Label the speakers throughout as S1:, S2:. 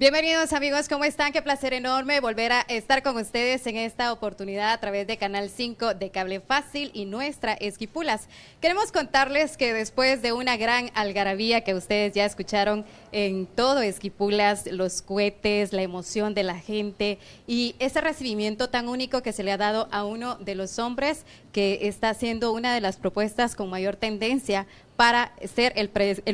S1: Bienvenidos amigos, ¿cómo están? Qué placer enorme volver a estar con ustedes en esta oportunidad a través de Canal 5 de Cable Fácil y nuestra Esquipulas. Queremos contarles que después de una gran algarabía que ustedes ya escucharon en todo Esquipulas, los cohetes, la emoción de la gente y ese recibimiento tan único que se le ha dado a uno de los hombres que está haciendo una de las propuestas con mayor tendencia para ser el,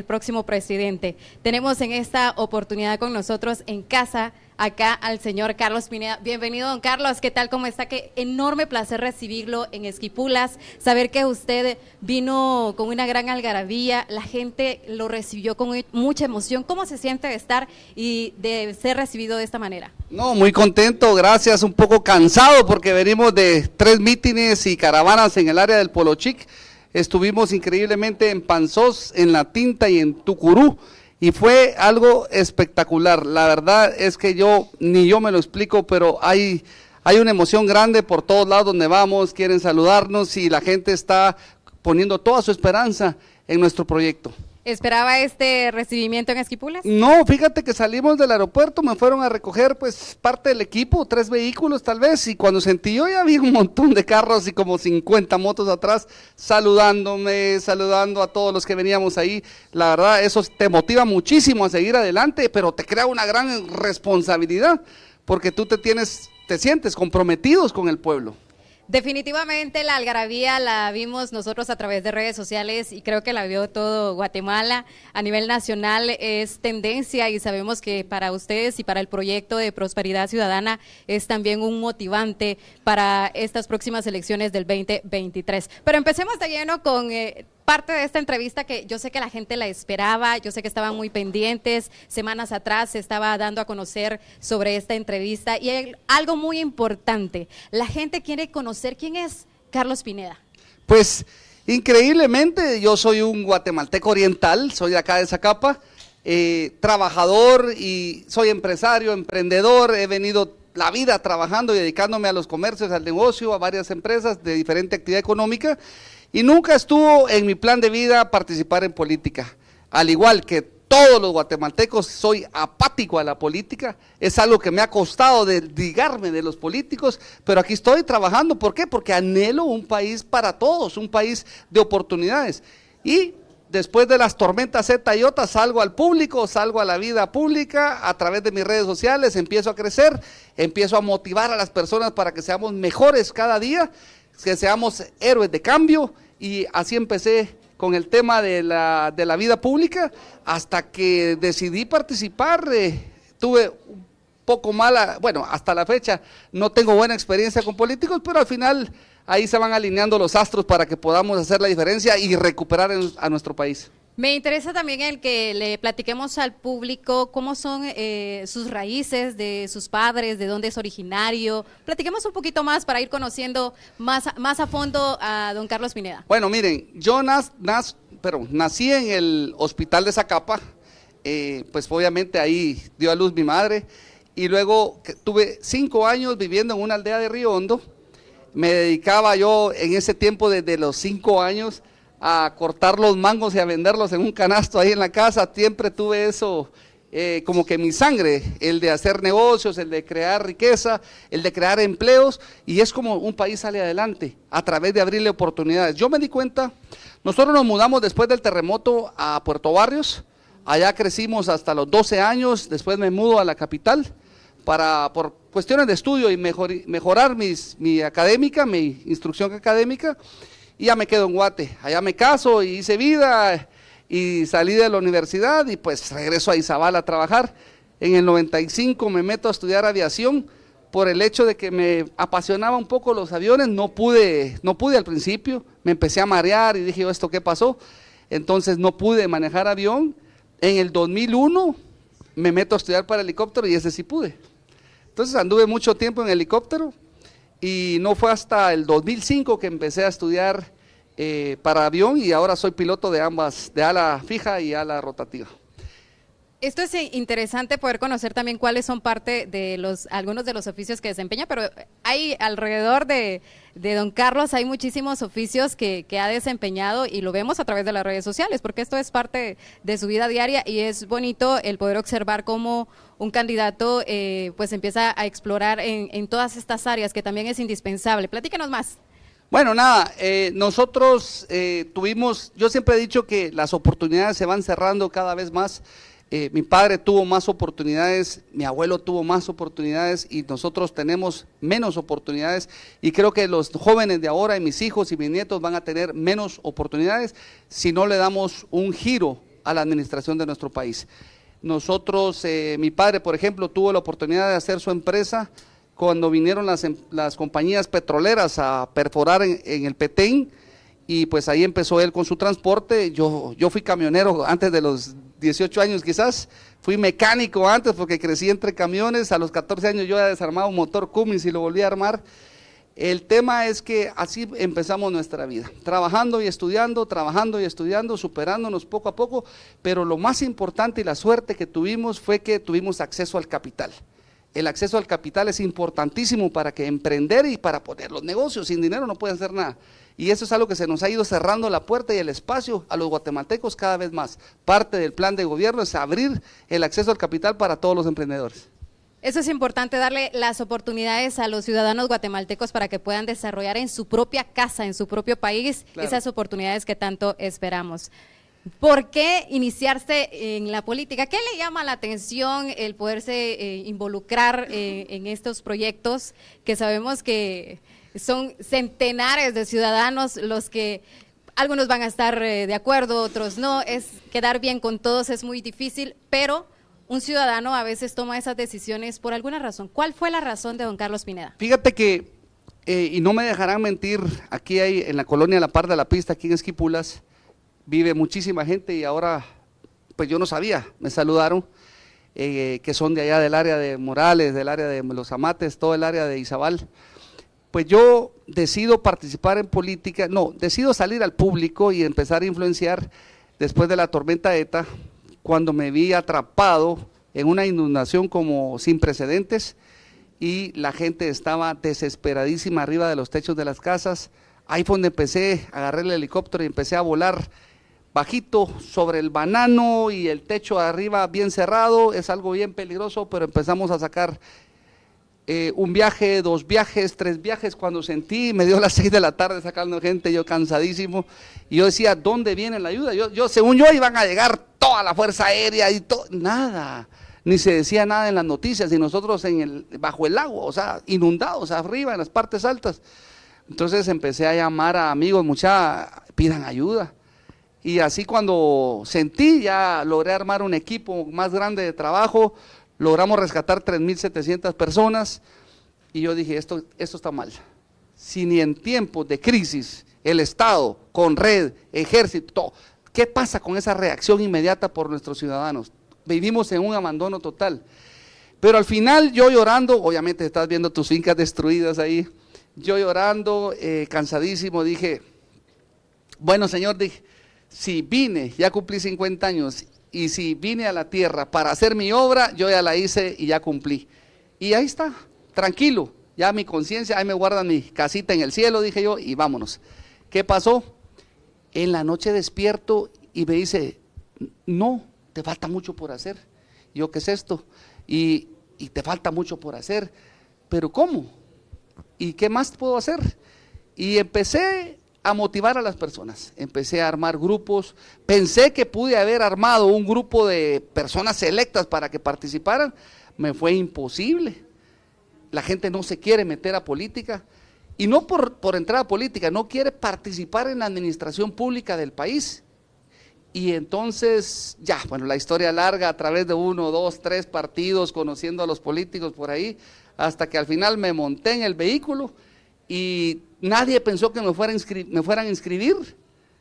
S1: próximo presidente. Tenemos en esta oportunidad con nosotros en casa acá al señor Carlos Pineda. Bienvenido, don Carlos. ¿Qué tal? ¿Cómo está? Qué enorme placer recibirlo en Esquipulas. Saber que usted vino con una gran algarabía. La gente lo recibió con mucha emoción. ¿Cómo se siente de estar y de ser recibido de esta manera?
S2: No, muy contento. Gracias. Un poco cansado porque venimos de tres mítines y caravanas en el área del Polochic. Estuvimos increíblemente en Panzós, en La Tinta y en Tucurú. Y fue algo espectacular. La verdad es que yo, ni yo me lo explico, pero hay, hay una emoción grande por todos lados donde vamos, quieren saludarnos y la gente está poniendo toda su esperanza en nuestro proyecto.
S1: ¿Esperaba este recibimiento en Esquipulas?
S2: No, fíjate que salimos del aeropuerto, me fueron a recoger pues parte del equipo, tres vehículos tal vez, y cuando sentí yo ya había un montón de carros y como 50 motos atrás saludándome, saludando a todos los que veníamos ahí. La verdad, eso te motiva muchísimo a seguir adelante, pero te crea una gran responsabilidad, porque tú te tienes, te sientes comprometidos con el pueblo.
S1: Definitivamente la algarabía la vimos nosotros a través de redes sociales y creo que la vio todo Guatemala. A nivel nacional es tendencia y sabemos que para ustedes y para el proyecto de Prosperidad Ciudadana es también un motivante para estas próximas elecciones del 2023. Pero empecemos de lleno con... Eh, parte de esta entrevista que yo sé que la gente la esperaba, yo sé que estaban muy pendientes, semanas atrás se estaba dando a conocer sobre esta entrevista y algo muy importante, la gente quiere conocer quién es Carlos Pineda.
S2: Pues increíblemente yo soy un guatemalteco oriental, soy de acá de Zacapa, eh, trabajador y soy empresario, emprendedor, he venido la vida trabajando y dedicándome a los comercios, al negocio, a varias empresas de diferente actividad económica y nunca estuvo en mi plan de vida participar en política. Al igual que todos los guatemaltecos, soy apático a la política. Es algo que me ha costado desligarme de los políticos, pero aquí estoy trabajando. ¿Por qué? Porque anhelo un país para todos, un país de oportunidades. Y después de las tormentas Z y otras salgo al público, salgo a la vida pública a través de mis redes sociales, empiezo a crecer, empiezo a motivar a las personas para que seamos mejores cada día que seamos héroes de cambio y así empecé con el tema de la, de la vida pública hasta que decidí participar. Eh, tuve un poco mala, bueno, hasta la fecha no tengo buena experiencia con políticos, pero al final ahí se van alineando los astros para que podamos hacer la diferencia y recuperar a nuestro país.
S1: Me interesa también el que le platiquemos al público cómo son eh, sus raíces de sus padres, de dónde es originario. Platiquemos un poquito más para ir conociendo más, más a fondo a don Carlos Pineda.
S2: Bueno, miren, yo nací en el hospital de Zacapa, eh, pues obviamente ahí dio a luz mi madre, y luego tuve cinco años viviendo en una aldea de Río Hondo. Me dedicaba yo en ese tiempo desde los cinco años a cortar los mangos y a venderlos en un canasto ahí en la casa. Siempre tuve eso eh, como que mi sangre, el de hacer negocios, el de crear riqueza, el de crear empleos, y es como un país sale adelante a través de abrirle oportunidades. Yo me di cuenta, nosotros nos mudamos después del terremoto a Puerto Barrios, allá crecimos hasta los 12 años, después me mudo a la capital para, por cuestiones de estudio y mejorar mi académica, mi instrucción académica, y ya me quedo en Guate. Allá me caso y hice vida y salí de la universidad y pues regreso a Izabal a trabajar. En el 95 me meto a estudiar aviación por el hecho de que me apasionaba un poco los aviones, no pude, no pude al principio, me empecé a marear y dije, oh, ¿esto qué pasó? Entonces no pude manejar avión. En el 2001 me meto a estudiar para helicóptero y ese sí pude. Entonces anduve mucho tiempo en helicóptero, y no fue hasta el 2005 que empecé a estudiar eh, para avión y ahora soy piloto de ambas, de ala fija y ala rotativa.
S1: Esto es eh, interesante poder conocer también cuáles son parte de los algunos de los oficios que desempeña, pero hay alrededor de, don Carlos hay muchísimos oficios que, ha desempeñado y lo vemos a través de las redes sociales, porque esto es parte de su vida diaria y es bonito el poder observar cómo un candidato eh, pues empieza a explorar en, todas estas áreas que también es indispensable. Platíquenos
S2: más. Bueno, nada, eh, nosotros tuvimos, yo siempre he dicho que las oportunidades se van cerrando cada vez más eh, mi padre tuvo más oportunidades, mi abuelo tuvo más oportunidades y nosotros tenemos menos oportunidades y creo que los jóvenes de ahora y mis hijos y mis nietos van a tener menos oportunidades si no le damos un giro a la administración de nuestro país. Nosotros, eh, mi padre, por ejemplo, tuvo la oportunidad de hacer su empresa cuando vinieron las, em, las compañías petroleras a perforar en, el Petén y pues ahí empezó él con su transporte. Yo, yo fui camionero antes de los 18 años quizás. Fui mecánico antes porque crecí entre camiones. A los 14 años yo había desarmado un motor Cummins y lo volví a armar. El tema es que así empezamos nuestra vida, trabajando y estudiando, trabajando y estudiando, superándonos poco a poco, pero lo más importante y la suerte que tuvimos fue que tuvimos acceso al capital. El acceso al capital es importantísimo para que emprender y para poner los negocios. Sin dinero no puedes hacer nada. Y eso es algo que se nos ha ido cerrando la puerta y el espacio a los guatemaltecos cada vez más. Parte del plan de gobierno es abrir el acceso al capital para todos los emprendedores.
S1: Eso es importante, darle las oportunidades a los ciudadanos guatemaltecos para que puedan desarrollar en su propia casa, en su propio país, esas oportunidades que tanto esperamos. ¿Por qué iniciarse en la política? ¿Qué le llama la atención el poderse eh, involucrar eh, en estos proyectos que sabemos que son centenares de ciudadanos los que algunos van a estar eh, de acuerdo, otros no. Es quedar bien con todos es muy difícil, pero un ciudadano a veces toma esas decisiones por alguna razón. ¿Cuál fue la razón de don Carlos Pineda?
S2: Fíjate que, eh, y no me dejarán mentir, aquí hay en la colonia La Parda, de la Pista, aquí en Esquipulas, vive muchísima gente y ahora, pues yo no sabía, me saludaron, eh, que son de allá del área de Morales, del área de Los Amates, todo el área de Izabal pues yo decido participar en política, no, decido salir al público y empezar a influenciar después de la tormenta ETA, cuando me vi atrapado en una inundación como sin precedentes y la gente estaba desesperadísima arriba de los techos de las casas. Ahí fue donde empecé, agarré el helicóptero y empecé a volar bajito sobre el banano y el techo arriba bien cerrado, es algo bien peligroso, pero empezamos a sacar eh, un viaje, dos viajes, tres viajes, cuando sentí, me dio las seis de la tarde sacando gente, yo cansadísimo, y yo decía, ¿dónde viene la ayuda? Yo, yo según yo, iban a llegar toda la Fuerza Aérea y todo, nada, ni se decía nada en las noticias, y nosotros en el, bajo el agua, o sea, inundados, arriba, en las partes altas. Entonces empecé a llamar a amigos, mucha, pidan ayuda. Y así cuando sentí, ya logré armar un equipo más grande de trabajo, logramos rescatar 3.700 personas y yo dije, esto, esto está mal. Si ni en tiempos de crisis el Estado, con red, ejército, ¿qué pasa con esa reacción inmediata por nuestros ciudadanos? Vivimos en un abandono total. Pero al final yo llorando, obviamente estás viendo tus fincas destruidas ahí, yo llorando, eh, cansadísimo, dije, bueno Señor, dije, si vine, ya cumplí 50 años y si vine a la tierra para hacer mi obra, yo ya la hice y ya cumplí. Y ahí está, tranquilo, ya mi conciencia, ahí me guardan mi casita en el cielo, dije yo, y vámonos. ¿Qué pasó? En la noche despierto y me dice, no, te falta mucho por hacer. yo, ¿qué es esto? Y, y te falta mucho por hacer. Pero ¿cómo? ¿Y qué más puedo hacer? Y empecé a motivar a las personas. Empecé a armar grupos. Pensé que pude haber armado un grupo de personas selectas para que participaran. Me fue imposible. La gente no se quiere meter a política. Y no por, por entrar a política, no quiere participar en la administración pública del país. Y entonces, ya, bueno, la historia larga a través de uno, dos, tres partidos, conociendo a los políticos por ahí, hasta que al final me monté en el vehículo y nadie pensó que me, fuera me fueran a inscribir.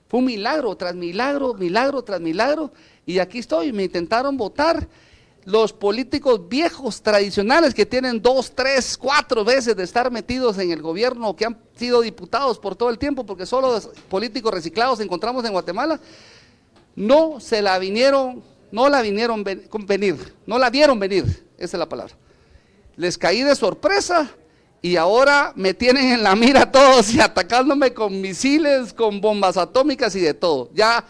S2: Fue un milagro tras milagro, milagro tras milagro. Y aquí estoy, me intentaron votar los políticos viejos, tradicionales, que tienen dos, tres, cuatro veces de estar metidos en el gobierno, que han sido diputados por todo el tiempo, porque solo políticos reciclados encontramos en Guatemala, no se la vinieron, no la vinieron ven, venir, no la vieron venir, esa es la palabra. Les caí de sorpresa y ahora me tienen en la mira todos y atacándome con misiles, con bombas atómicas y de todo. Ya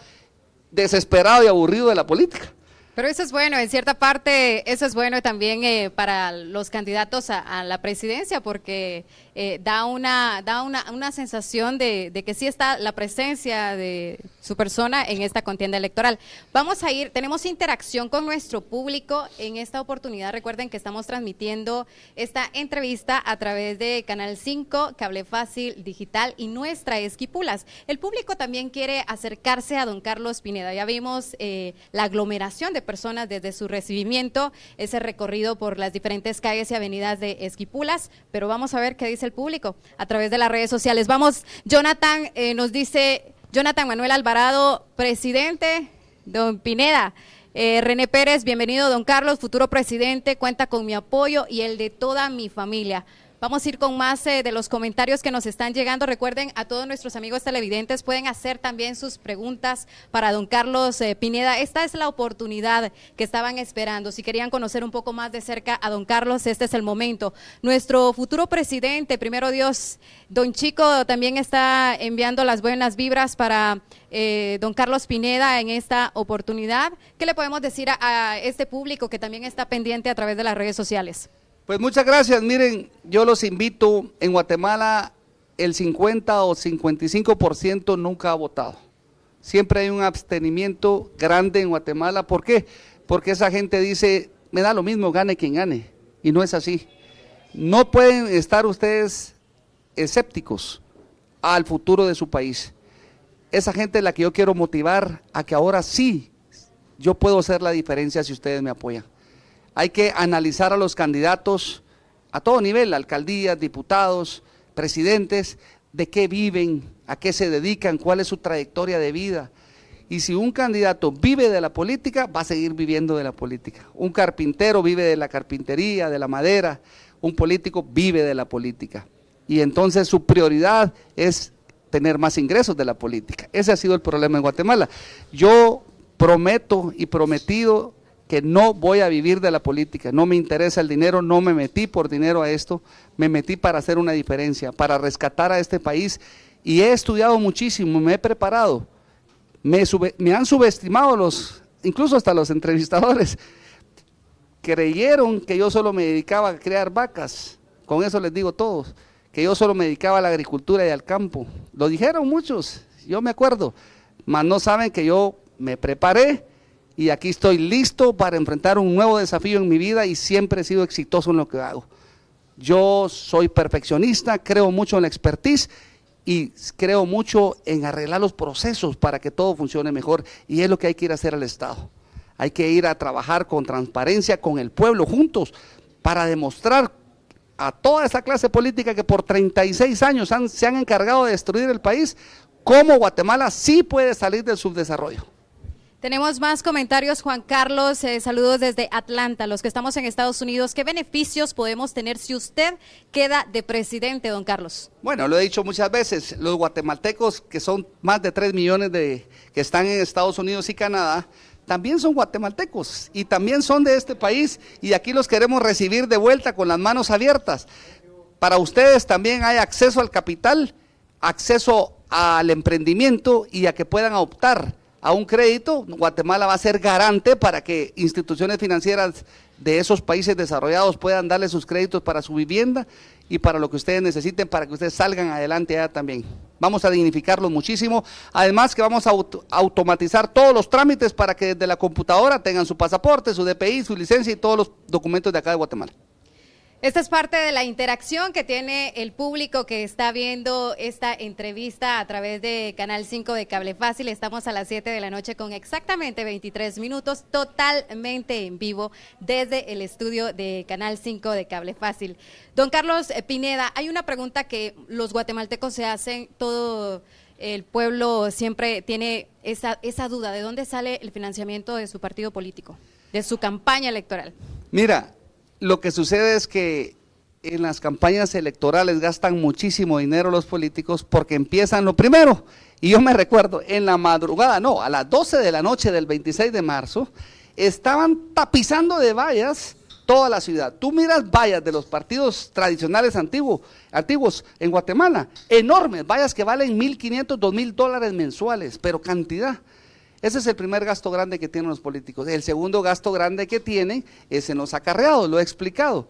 S2: desesperado y aburrido de la política.
S1: Pero eso es bueno, en cierta parte, eso es bueno también eh, para los candidatos a, a la presidencia, porque eh, da, una, da una, sensación de, que sí está la presencia de su persona en esta contienda electoral. Vamos a ir, tenemos interacción con nuestro público en esta oportunidad. Recuerden que estamos transmitiendo esta entrevista a través de Canal 5, Cable Fácil, Digital y nuestra Esquipulas. El público también quiere acercarse a don Carlos Pineda. Ya vimos eh, la aglomeración de personas desde su recibimiento, ese recorrido por las diferentes calles y avenidas de Esquipulas, pero vamos a ver qué dice el público a través de las redes sociales. Vamos, Jonathan eh, nos dice, Jonathan Manuel Alvarado, presidente, don Pineda. Eh, René Pérez, bienvenido, don Carlos, futuro presidente, cuenta con mi apoyo y el de toda mi familia. Vamos a ir con más eh, de los comentarios que nos están llegando. Recuerden, a todos nuestros amigos televidentes pueden hacer también sus preguntas para don Carlos eh, Pineda. Esta es la oportunidad que estaban esperando. Si querían conocer un poco más de cerca a don Carlos, este es el momento. Nuestro futuro presidente, primero Dios, don Chico también está enviando las buenas vibras para eh, don Carlos Pineda en esta oportunidad. ¿Qué le podemos decir a este público que también está pendiente a través de las redes sociales?
S2: Pues muchas gracias. Miren, yo los invito. En Guatemala el 50 o 55% nunca ha votado. Siempre hay un abstenimiento grande en Guatemala. ¿Por qué? Porque esa gente dice, me da lo mismo, gane quien gane. Y no es así. No pueden estar ustedes escépticos al futuro de su país. Esa gente es la que yo quiero motivar a que ahora sí yo puedo hacer la diferencia si ustedes me apoyan. Hay que analizar a los candidatos a todo nivel, alcaldías, diputados, presidentes, de qué viven, a qué se dedican, cuál es su trayectoria de vida. Y si un candidato vive de la política, va a seguir viviendo de la política. Un carpintero vive de la carpintería, de la madera. Un político vive de la política. Y entonces su prioridad es tener más ingresos de la política. Ese ha sido el problema en Guatemala. Yo prometo y prometido que no voy a vivir de la política, no me interesa el dinero, no me metí por dinero a esto, me metí para hacer una diferencia, para rescatar a este país y he estudiado muchísimo, me he preparado, me, me han subestimado los, incluso hasta los entrevistadores, creyeron que yo solo me dedicaba a crear vacas, con eso les digo todos, que yo solo me dedicaba a la agricultura y al campo, lo dijeron muchos, yo me acuerdo, mas no saben que yo me preparé, y aquí estoy listo para enfrentar un nuevo desafío en mi vida y siempre he sido exitoso en lo que hago. Yo soy perfeccionista, creo mucho en la expertise y creo mucho en arreglar los procesos para que todo funcione mejor y es lo que hay que ir a hacer al Estado. Hay que ir a trabajar con transparencia, con el pueblo, juntos, para demostrar a toda esa clase política que por 36 años se han encargado de destruir el país, cómo Guatemala sí puede salir del subdesarrollo.
S1: Tenemos más comentarios, Juan Carlos. Eh, saludos desde Atlanta, los que estamos en Estados Unidos. ¿Qué beneficios podemos tener si usted queda de presidente, don Carlos?
S2: Bueno, lo he dicho muchas veces, los guatemaltecos, que son más de 3 millones de, que están en Estados Unidos y Canadá, también son guatemaltecos y también son de este país y aquí los queremos recibir de vuelta con las manos abiertas. Para ustedes también hay acceso al capital, acceso al emprendimiento y a que puedan optar a un crédito, Guatemala va a ser garante para que instituciones financieras de esos países desarrollados puedan darle sus créditos para su vivienda y para lo que ustedes necesiten, para que ustedes salgan adelante allá también. Vamos a dignificarlo muchísimo. Además que vamos a automatizar todos los trámites para que desde la computadora tengan su pasaporte, su DPI, su licencia y todos los documentos de acá de Guatemala.
S1: Esta es parte de la interacción que tiene el público que está viendo esta entrevista a través de Canal 5 de Cable Fácil. Estamos a las 7 de la noche con exactamente 23 minutos, totalmente en vivo desde el estudio de Canal 5 de Cable Fácil. Don Carlos Pineda, hay una pregunta que los guatemaltecos se hacen, todo el pueblo siempre tiene esa, esa duda, ¿de dónde sale el financiamiento de su partido político, de su campaña electoral?
S2: Mira, lo que sucede es que en las campañas electorales gastan muchísimo dinero los políticos porque empiezan lo primero. Y yo me recuerdo, en la madrugada, no, a las 12 de la noche del 26 de marzo, estaban tapizando de vallas toda la ciudad. Tú miras vallas de los partidos tradicionales antiguos, antiguos en Guatemala, enormes, vallas que valen 1.500, 2.000 dólares mensuales, pero cantidad. Ese es el primer gasto grande que tienen los políticos. El segundo gasto grande que tienen es en los acarreados, lo he explicado.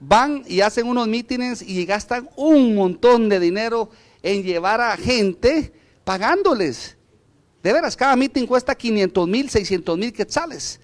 S2: Van y hacen unos mítines y gastan un montón de dinero en llevar a gente pagándoles. De veras, cada mítin cuesta 500 mil, 600 mil quetzales.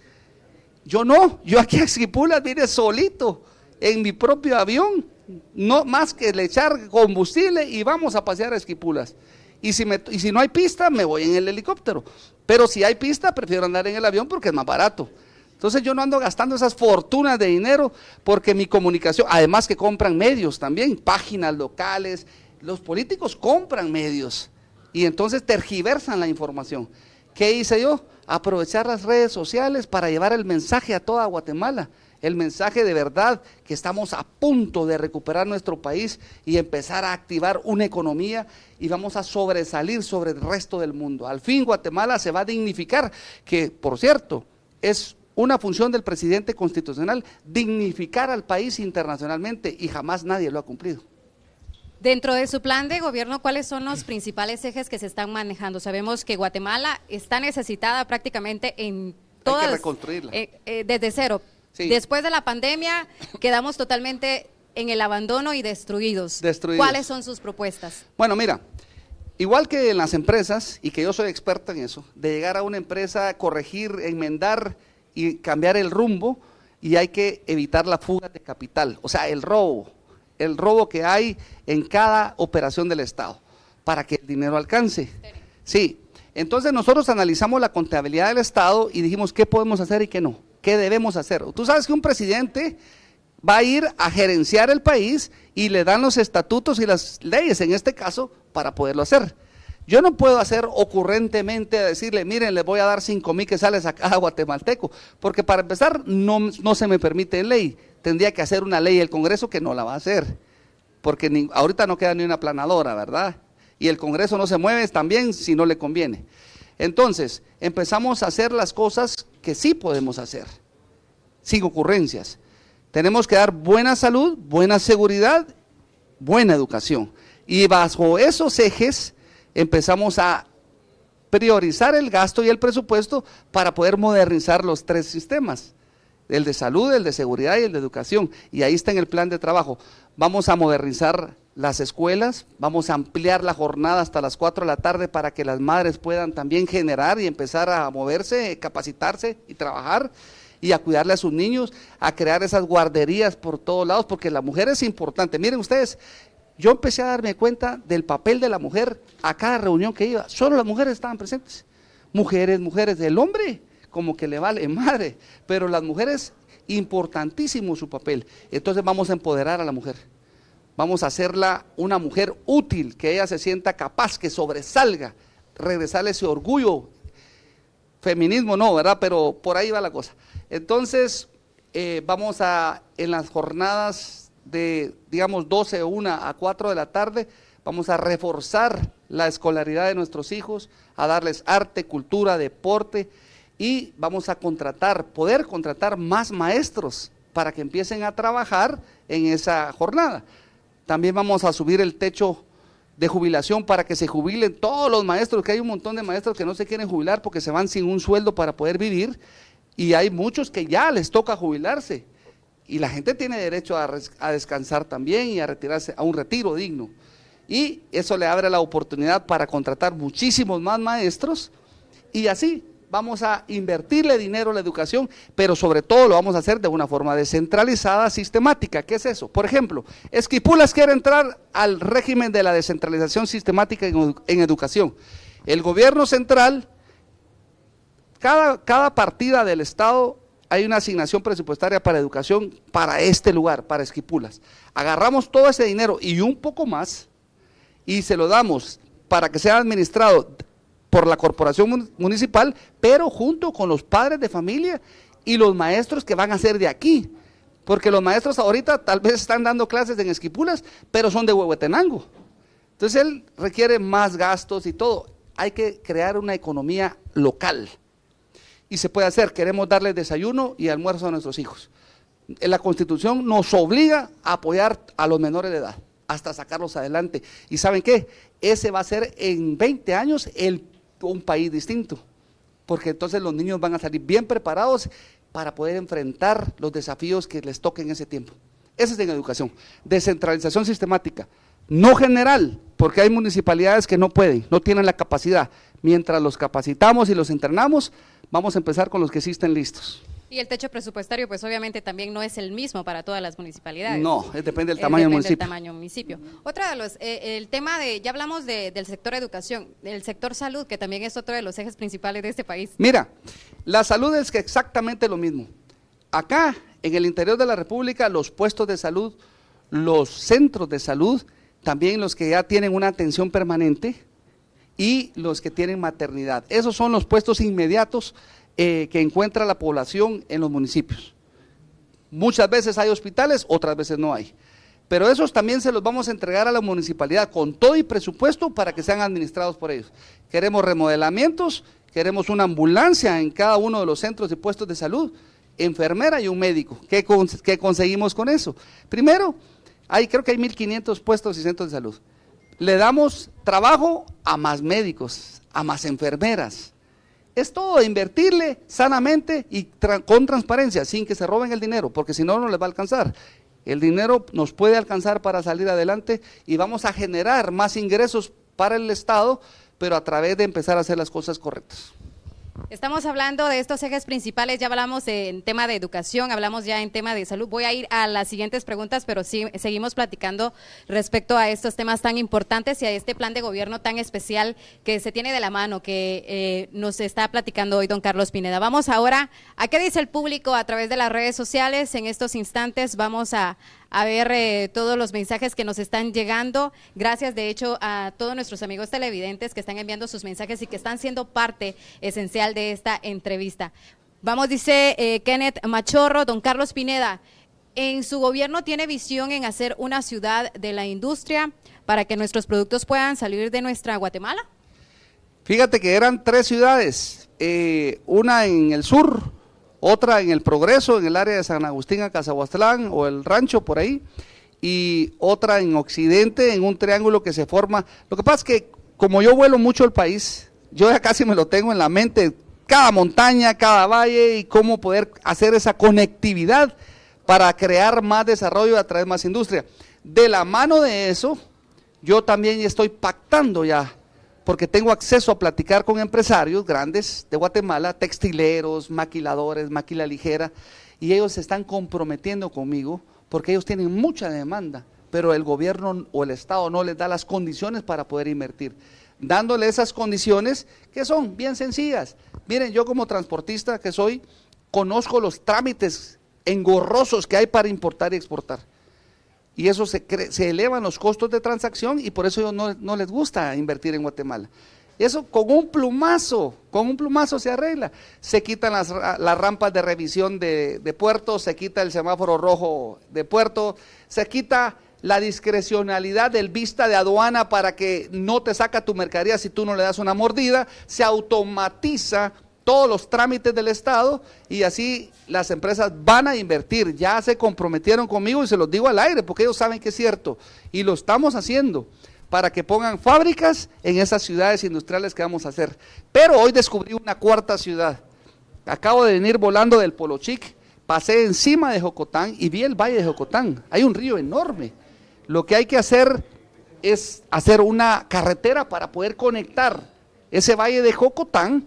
S2: Yo no, yo aquí a Esquipulas vine solito, en mi propio avión, no más que le echar combustible y vamos a pasear a Esquipulas. Y si, me, y si no hay pista, me voy en el helicóptero. Pero si hay pista, prefiero andar en el avión porque es más barato. Entonces yo no ando gastando esas fortunas de dinero porque mi comunicación, además que compran medios también, páginas locales, los políticos compran medios y entonces tergiversan la información. ¿Qué hice yo? Aprovechar las redes sociales para llevar el mensaje a toda Guatemala el mensaje de verdad que estamos a punto de recuperar nuestro país y empezar a activar una economía y vamos a sobresalir sobre el resto del mundo. Al fin Guatemala se va a dignificar, que por cierto es una función del presidente constitucional, dignificar al país internacionalmente y jamás nadie lo ha cumplido.
S1: Dentro de su plan de gobierno, ¿cuáles son los principales ejes que se están manejando? Sabemos que Guatemala está necesitada prácticamente en todas. Hay que reconstruirla. Eh, eh, desde cero, Después de la pandemia quedamos totalmente en el abandono y destruidos. destruidos. ¿Cuáles son sus propuestas?
S2: Bueno, mira, igual que en las empresas, y que yo soy experta en eso, de llegar a una empresa, corregir, enmendar y cambiar el rumbo, y hay que evitar la fuga de capital, o sea, el robo, el robo que hay en cada operación del Estado, para que el dinero alcance. Sí, entonces nosotros analizamos la contabilidad del Estado y dijimos qué podemos hacer y qué no. ¿Qué debemos hacer? Tú sabes que un presidente va a ir a gerenciar el país y le dan los estatutos y las leyes, en este caso, para poderlo hacer. Yo no puedo hacer ocurrentemente decirle, miren, le voy a dar cinco mil que acá a cada guatemalteco, porque para empezar no, se me permite en ley. Tendría que hacer una ley el Congreso que no la va a hacer, porque ni, ahorita no queda ni una planadora, ¿verdad? Y el Congreso no se mueve también si no le conviene. Entonces, empezamos a hacer las cosas que sí podemos hacer, sin ocurrencias. Tenemos que dar buena salud, buena seguridad, buena educación. Y bajo esos ejes empezamos a priorizar el gasto y el presupuesto para poder modernizar los tres sistemas, el de salud, el de seguridad y el de educación. Y ahí está en el plan de trabajo. Vamos a modernizar las escuelas, vamos a ampliar la jornada hasta las 4 de la tarde para que las madres puedan también generar y empezar a moverse, capacitarse y trabajar y a cuidarle a sus niños, a crear esas guarderías por todos lados, porque la mujer es importante. Miren ustedes, yo empecé a darme cuenta del papel de la mujer a cada reunión que iba, solo las mujeres estaban presentes, mujeres, mujeres, del hombre como que le vale madre, pero las mujeres importantísimo su papel, entonces vamos a empoderar a la mujer. Vamos a hacerla una mujer útil, que ella se sienta capaz, que sobresalga, regresarle ese orgullo. Feminismo no, ¿verdad? Pero por ahí va la cosa. Entonces, eh, vamos a, en las jornadas de, digamos, 12, 1 a 4 de la tarde, vamos a reforzar la escolaridad de nuestros hijos, a darles arte, cultura, deporte y vamos a contratar, poder contratar más maestros para que empiecen a trabajar en esa jornada. También vamos a subir el techo de jubilación para que se jubilen todos los maestros, que hay un montón de maestros que no se quieren jubilar porque se van sin un sueldo para poder vivir y hay muchos que ya les toca jubilarse. Y la gente tiene derecho a, descansar también y a retirarse a un retiro digno. Y eso le abre la oportunidad para contratar muchísimos más maestros y así vamos a invertirle dinero a la educación, pero sobre todo lo vamos a hacer de una forma descentralizada, sistemática. ¿Qué es eso? Por ejemplo, Esquipulas quiere entrar al régimen de la descentralización sistemática en, educación. El gobierno central, cada, cada partida del Estado hay una asignación presupuestaria para educación para este lugar, para Esquipulas. Agarramos todo ese dinero y un poco más y se lo damos para que sea administrado por la corporación municipal, pero junto con los padres de familia y los maestros que van a ser de aquí. Porque los maestros ahorita tal vez están dando clases en Esquipulas, pero son de Huehuetenango. Entonces él requiere más gastos y todo. Hay que crear una economía local. Y se puede hacer. Queremos darles desayuno y almuerzo a nuestros hijos. La constitución nos obliga a apoyar a los menores de edad hasta sacarlos adelante. ¿Y saben qué? Ese va a ser en 20 años el un país distinto, porque entonces los niños van a salir bien preparados para poder enfrentar los desafíos que les toquen en ese tiempo. Ese es en educación. Descentralización sistemática. No general, porque hay municipalidades que no pueden, no tienen la capacidad. Mientras los capacitamos y los entrenamos, vamos a empezar con los que existen listos.
S1: Y el techo presupuestario, pues obviamente también no es el mismo para todas las municipalidades. No, depende del tamaño del municipio. Del tamaño municipio. Otra de los, eh, el tema de, ya hablamos del sector educación, del sector salud, que también es otro de los ejes principales de este país.
S2: Mira, la salud es exactamente lo mismo. Acá, en el interior de la República, los puestos de salud, los centros de salud, también los que ya tienen una atención permanente y los que tienen maternidad. Esos son los puestos inmediatos eh, que encuentra la población en los municipios. Muchas veces hay hospitales, otras veces no hay. Pero esos también se los vamos a entregar a la municipalidad con todo y presupuesto para que sean administrados por ellos. Queremos remodelamientos, queremos una ambulancia en cada uno de los centros y puestos de salud, enfermera y un médico. ¿Qué, conseguimos con eso? Primero, hay, creo que hay 1.500 puestos y centros de salud. Le damos trabajo a más médicos, a más enfermeras, es todo, invertirle sanamente y con transparencia, sin que se roben el dinero, porque si no, no les va a alcanzar. El dinero nos puede alcanzar para salir adelante y vamos a generar más ingresos para el Estado, pero a través de empezar a hacer las cosas correctas.
S1: Estamos hablando de estos ejes principales, ya hablamos en tema de educación, hablamos ya en tema de salud. Voy a ir a las siguientes preguntas, pero sí seguimos platicando respecto a estos temas tan importantes y a este plan de gobierno tan especial que se tiene de la mano, que eh, nos está platicando hoy don Carlos Pineda. Vamos ahora a qué dice el público a través de las redes sociales. En estos instantes vamos a, a ver eh, todos los mensajes que nos están llegando. Gracias, de hecho, a todos nuestros amigos televidentes que están enviando sus mensajes y que están siendo parte esencial de esta entrevista. Vamos, dice eh, Kenneth Machorro, don Carlos Pineda. En su gobierno tiene visión en hacer una ciudad de la industria para que nuestros productos puedan salir de nuestra Guatemala.
S2: Fíjate que eran tres ciudades, eh, una en el sur, otra en el Progreso, en el área de San Agustín a Cazahuastlán o el rancho por ahí, y otra en Occidente, en un triángulo que se forma. Lo que pasa es que como yo vuelo mucho el país, yo ya casi me lo tengo en la mente, cada montaña, cada valle y cómo poder hacer esa conectividad para crear más desarrollo y atraer más industria. De la mano de eso, yo también estoy pactando ya porque tengo acceso a platicar con empresarios grandes de Guatemala, textileros, maquiladores, maquila ligera, y ellos se están comprometiendo conmigo porque ellos tienen mucha demanda, pero el gobierno o el Estado no les da las condiciones para poder invertir. Dándole esas condiciones que son bien sencillas. Miren, yo como transportista que soy, conozco los trámites engorrosos que hay para importar y exportar y eso se, se elevan los costos de transacción y por eso no, les gusta invertir en Guatemala. Eso con un plumazo, con un plumazo se arregla. Se quitan las, rampas de revisión de, de puertos, se quita el semáforo rojo de puerto, se quita la discrecionalidad del vista de aduana para que no te saca tu mercadería si tú no le das una mordida, se automatiza todos los trámites del Estado y así las empresas van a invertir. Ya se comprometieron conmigo y se los digo al aire porque ellos saben que es cierto y lo estamos haciendo para que pongan fábricas en esas ciudades industriales que vamos a hacer. Pero hoy descubrí una cuarta ciudad. Acabo de venir volando del Polochic, pasé encima de Jocotán y vi el valle de Jocotán. Hay un río enorme. Lo que hay que hacer es hacer una carretera para poder conectar ese valle de Jocotán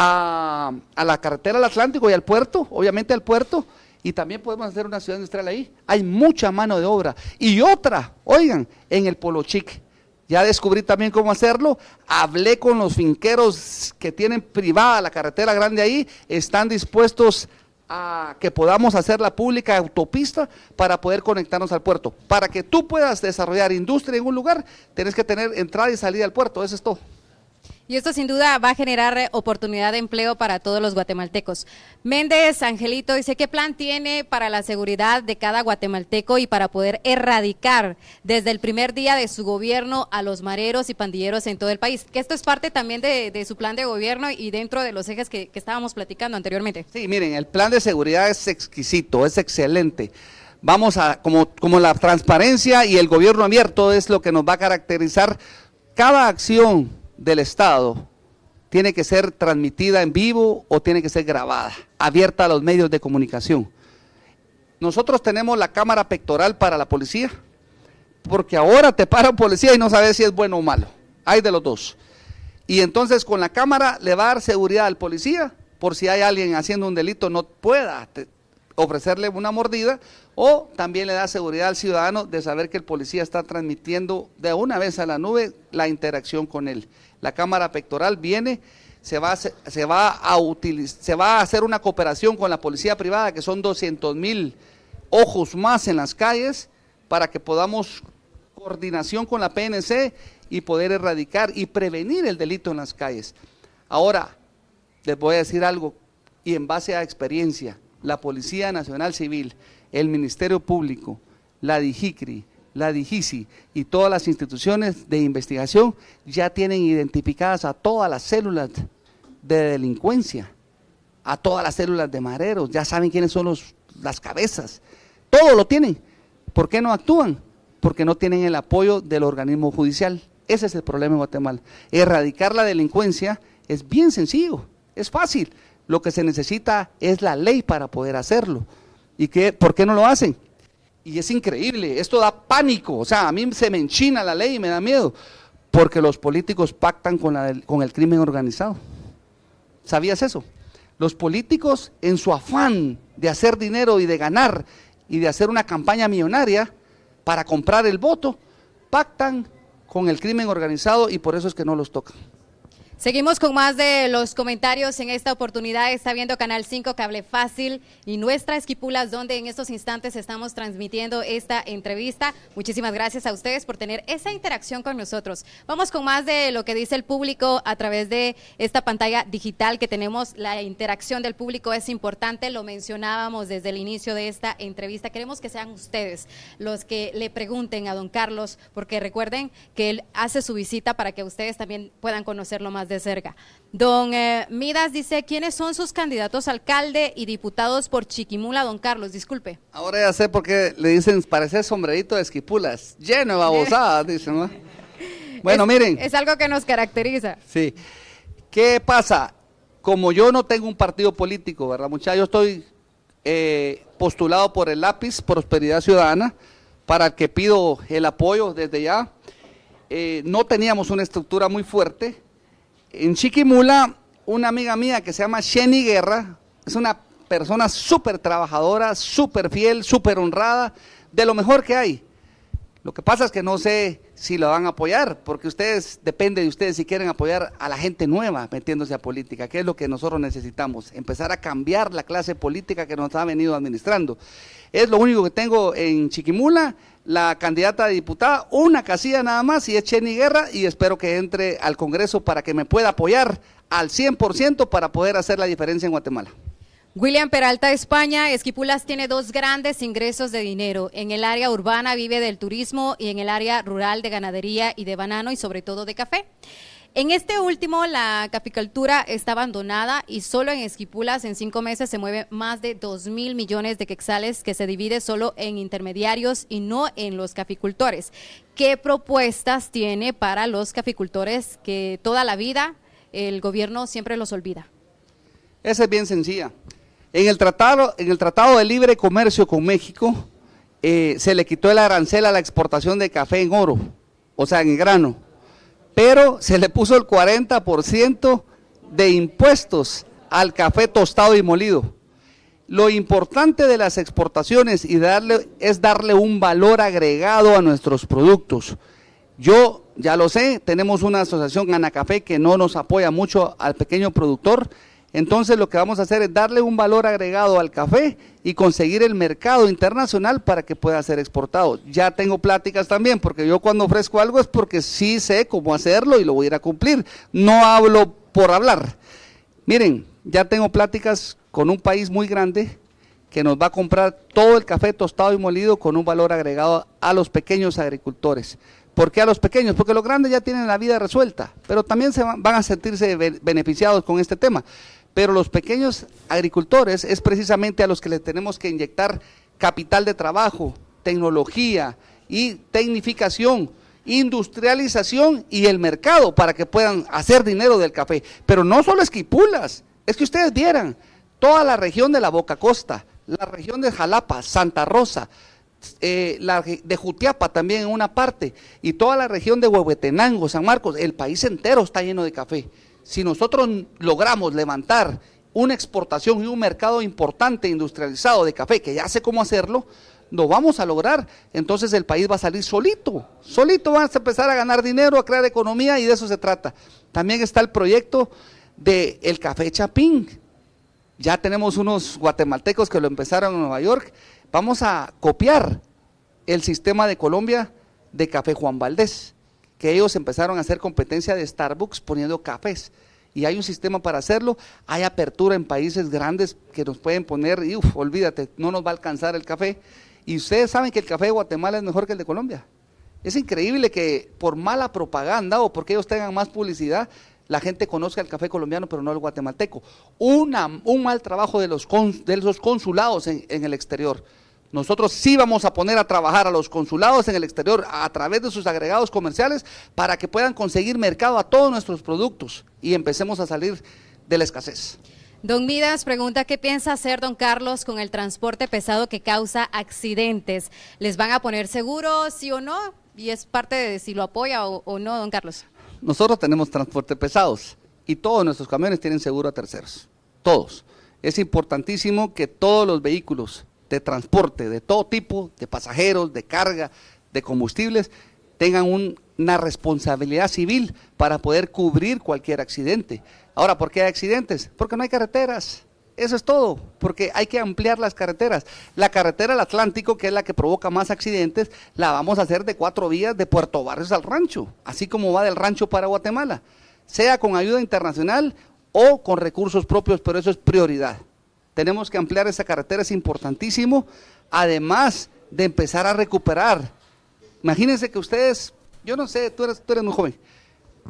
S2: a, la carretera al Atlántico y al puerto, obviamente al puerto, y también podemos hacer una ciudad industrial ahí. Hay mucha mano de obra. Y otra, oigan, en el Polo Chic. Ya descubrí también cómo hacerlo. Hablé con los finqueros que tienen privada la carretera grande ahí. Están dispuestos a que podamos hacer la pública autopista para poder conectarnos al puerto. Para que tú puedas desarrollar industria en un lugar, tienes que tener entrada y salida al puerto. Eso es todo.
S1: Y esto sin duda va a generar eh, oportunidad de empleo para todos los guatemaltecos. Méndez Angelito dice, ¿qué plan tiene para la seguridad de cada guatemalteco y para poder erradicar desde el primer día de su gobierno a los mareros y pandilleros en todo el país? Que esto es parte también de, su plan de gobierno y dentro de los ejes que, estábamos platicando
S2: anteriormente. Sí, miren, el plan de seguridad es exquisito, es excelente vamos a, como, como, la transparencia y el gobierno abierto es lo que nos va a caracterizar, cada acción del Estado tiene que ser transmitida en vivo o tiene que ser grabada, abierta a los medios de comunicación. Nosotros tenemos la cámara pectoral para la policía, porque ahora te para un policía y no sabes si es bueno o malo. Hay de los dos. Y entonces con la cámara le va a dar seguridad al policía por si hay alguien haciendo un delito no pueda ofrecerle una mordida o también le da seguridad al ciudadano de saber que el policía está transmitiendo de una vez a la nube la interacción con él la cámara pectoral viene, se va, a, se va a hacer una cooperación con la policía privada, que son 200 mil ojos más en las calles, para que podamos coordinación con la PNC y poder erradicar y prevenir el delito en las calles. Ahora, les voy a decir algo, y en base a experiencia, la Policía Nacional Civil, el Ministerio Público, la DIGICRI, la DIGISI y todas las instituciones de investigación ya tienen identificadas a todas las células de delincuencia, a todas las células de mareros, ya saben quiénes son las cabezas, todo lo tienen. ¿Por qué no actúan? Porque no tienen el apoyo del organismo judicial. Ese es el problema en Guatemala. Erradicar la delincuencia es bien sencillo, es fácil. Lo que se necesita es la ley para poder hacerlo. ¿Y qué, por qué no lo hacen? y es increíble, esto da pánico, o sea, a mí se me enchina la ley y me da miedo, porque los políticos pactan con, con el crimen organizado. ¿Sabías eso? Los políticos en su afán de hacer dinero y de ganar y de hacer una campaña millonaria para comprar el voto, pactan con el crimen organizado y por eso es que no los tocan.
S1: Seguimos con más de los comentarios. En esta oportunidad está viendo Canal 5 Cable Fácil y nuestra Esquipulas, donde en estos instantes estamos transmitiendo esta entrevista. Muchísimas gracias a ustedes por tener esa interacción con nosotros. Vamos con más de lo que dice el público a través de esta pantalla digital que tenemos. La interacción del público es importante, lo mencionábamos desde el inicio de esta entrevista. Queremos que sean ustedes los que le pregunten a don Carlos, porque recuerden que él hace su visita para que ustedes también puedan conocerlo más de cerca. Don eh, Midas dice, ¿quiénes son sus candidatos alcalde y diputados por Chiquimula, don Carlos? Disculpe.
S2: Ahora ya sé por qué le dicen, parece sombrerito de esquipulas, lleno de babosadas, dicen. Bueno, miren. Es
S1: algo que nos caracteriza.
S2: Sí. ¿Qué pasa? Como yo no tengo un partido político, ¿verdad, muchachos? Yo estoy eh, postulado por el lápiz Prosperidad Ciudadana, para el que pido el apoyo desde ya. Eh, no teníamos una estructura muy fuerte en Chiquimula, una amiga mía que se llama Jenny Guerra, es una persona súper trabajadora, súper fiel, súper honrada, de lo mejor que hay. Lo que pasa es que no sé si la van a apoyar, porque ustedes, depende de ustedes si quieren apoyar a la gente nueva metiéndose a política, que es lo que nosotros necesitamos, empezar a cambiar la clase política que nos ha venido administrando. Es lo único que tengo en Chiquimula, la candidata de diputada, una casilla nada más y es Cheni Guerra y espero que entre al Congreso para que me pueda apoyar al 100% para poder hacer la diferencia en Guatemala.
S1: William Peralta, España, Esquipulas tiene dos grandes ingresos de dinero. En el área urbana vive del turismo y en el área rural de ganadería y de banano y sobre todo de café. En este último, la capicultura está abandonada y solo en Esquipulas en cinco meses se mueve más de dos mil millones de quexales que se divide solo en intermediarios y no en los caficultores. ¿Qué propuestas tiene para los caficultores que toda la vida el gobierno siempre los olvida?
S2: Esa es bien sencilla. En el Tratado, en el tratado de Libre Comercio con México eh, se le quitó el arancel a la exportación de café en oro, o sea, en grano pero se le puso el 40% de impuestos al café tostado y molido. Lo importante de las exportaciones y darle, es darle un valor agregado a nuestros productos. Yo ya lo sé, tenemos una asociación Café que no nos apoya mucho al pequeño productor, entonces lo que vamos a hacer es darle un valor agregado al café y conseguir el mercado internacional para que pueda ser exportado. Ya tengo pláticas también, porque yo cuando ofrezco algo es porque sí sé cómo hacerlo y lo voy a ir a cumplir. No hablo por hablar. Miren, ya tengo pláticas con un país muy grande que nos va a comprar todo el café tostado y molido con un valor agregado a los pequeños agricultores. ¿Por qué a los pequeños? Porque los grandes ya tienen la vida resuelta, pero también se van, a sentirse beneficiados con este tema. Pero los pequeños agricultores es precisamente a los que les tenemos que inyectar capital de trabajo, tecnología y tecnificación industrialización y el mercado para que puedan hacer dinero del café. Pero no solo Esquipulas, es que ustedes vieran toda la región de la Boca Costa, la región de Jalapa, Santa Rosa, eh, la de Jutiapa también en una parte, y toda la región de Huehuetenango, San Marcos, el país entero está lleno de café si nosotros logramos levantar una exportación y un mercado importante industrializado de café, que ya sé cómo hacerlo, lo vamos a lograr. Entonces el país va a salir solito, solito van a empezar a ganar dinero, a crear economía y de eso se trata. También está el proyecto del el café Chapín. Ya tenemos unos guatemaltecos que lo empezaron en Nueva York. Vamos a copiar el sistema de Colombia de café Juan Valdés que ellos empezaron a hacer competencia de Starbucks poniendo cafés. Y hay un sistema para hacerlo, hay apertura en países grandes que nos pueden poner, y olvídate, no nos va a alcanzar el café. Y ustedes saben que el café de Guatemala es mejor que el de Colombia. Es increíble que por mala propaganda o porque ellos tengan más publicidad, la gente conozca el café colombiano, pero no el guatemalteco. Una, un mal trabajo de los, de los consulados en el exterior. Nosotros sí vamos a poner a trabajar a los consulados en el exterior a través de sus agregados comerciales para que puedan conseguir mercado a todos nuestros productos y empecemos a salir de la escasez. Don Midas
S1: pregunta qué piensa hacer don Carlos con el transporte pesado que causa accidentes. ¿Les van a poner seguro, sí o no? Y es parte de si lo apoya o, no, don Carlos.
S2: Nosotros tenemos transporte pesados y todos nuestros camiones tienen seguro a terceros. Todos. Es importantísimo que todos los vehículos de transporte de todo tipo, de pasajeros, de carga, de combustibles, tengan una responsabilidad civil para poder cubrir cualquier accidente. Ahora, ¿por qué hay accidentes? Porque no hay carreteras. Eso es todo, porque hay que ampliar las carreteras. La carretera del Atlántico, que es la que provoca más accidentes, la vamos a hacer de cuatro vías de Puerto Barrios al rancho, así como va del rancho para Guatemala, sea con ayuda internacional o con recursos propios, pero eso es prioridad. Tenemos que ampliar esa carretera, es importantísimo, además de empezar a recuperar. Imagínense que ustedes, yo no sé, tú eres, tú eres muy joven,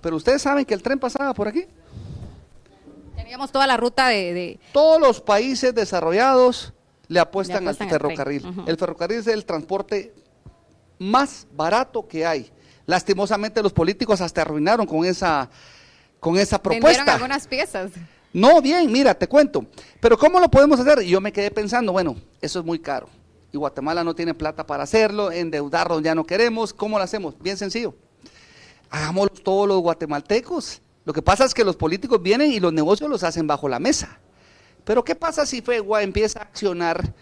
S2: pero ustedes saben que el tren pasaba por aquí.
S1: Teníamos toda la ruta de...
S2: Todos los países desarrollados le apuestan, al ferrocarril. El, ferrocarril es el transporte más barato que hay. Lastimosamente los políticos hasta arruinaron con esa, con esa propuesta. Vendieron
S1: algunas piezas.
S2: No, bien, mira, te cuento. Pero ¿cómo lo podemos hacer? Y yo me quedé pensando, bueno, eso es muy caro. Y Guatemala no tiene plata para hacerlo, endeudarlo ya no queremos. ¿Cómo lo hacemos? Bien sencillo. Hagámoslo todos los guatemaltecos. Lo que pasa es que los políticos vienen y los negocios los hacen bajo la mesa. Pero ¿qué pasa si FEGUA empieza a accionar,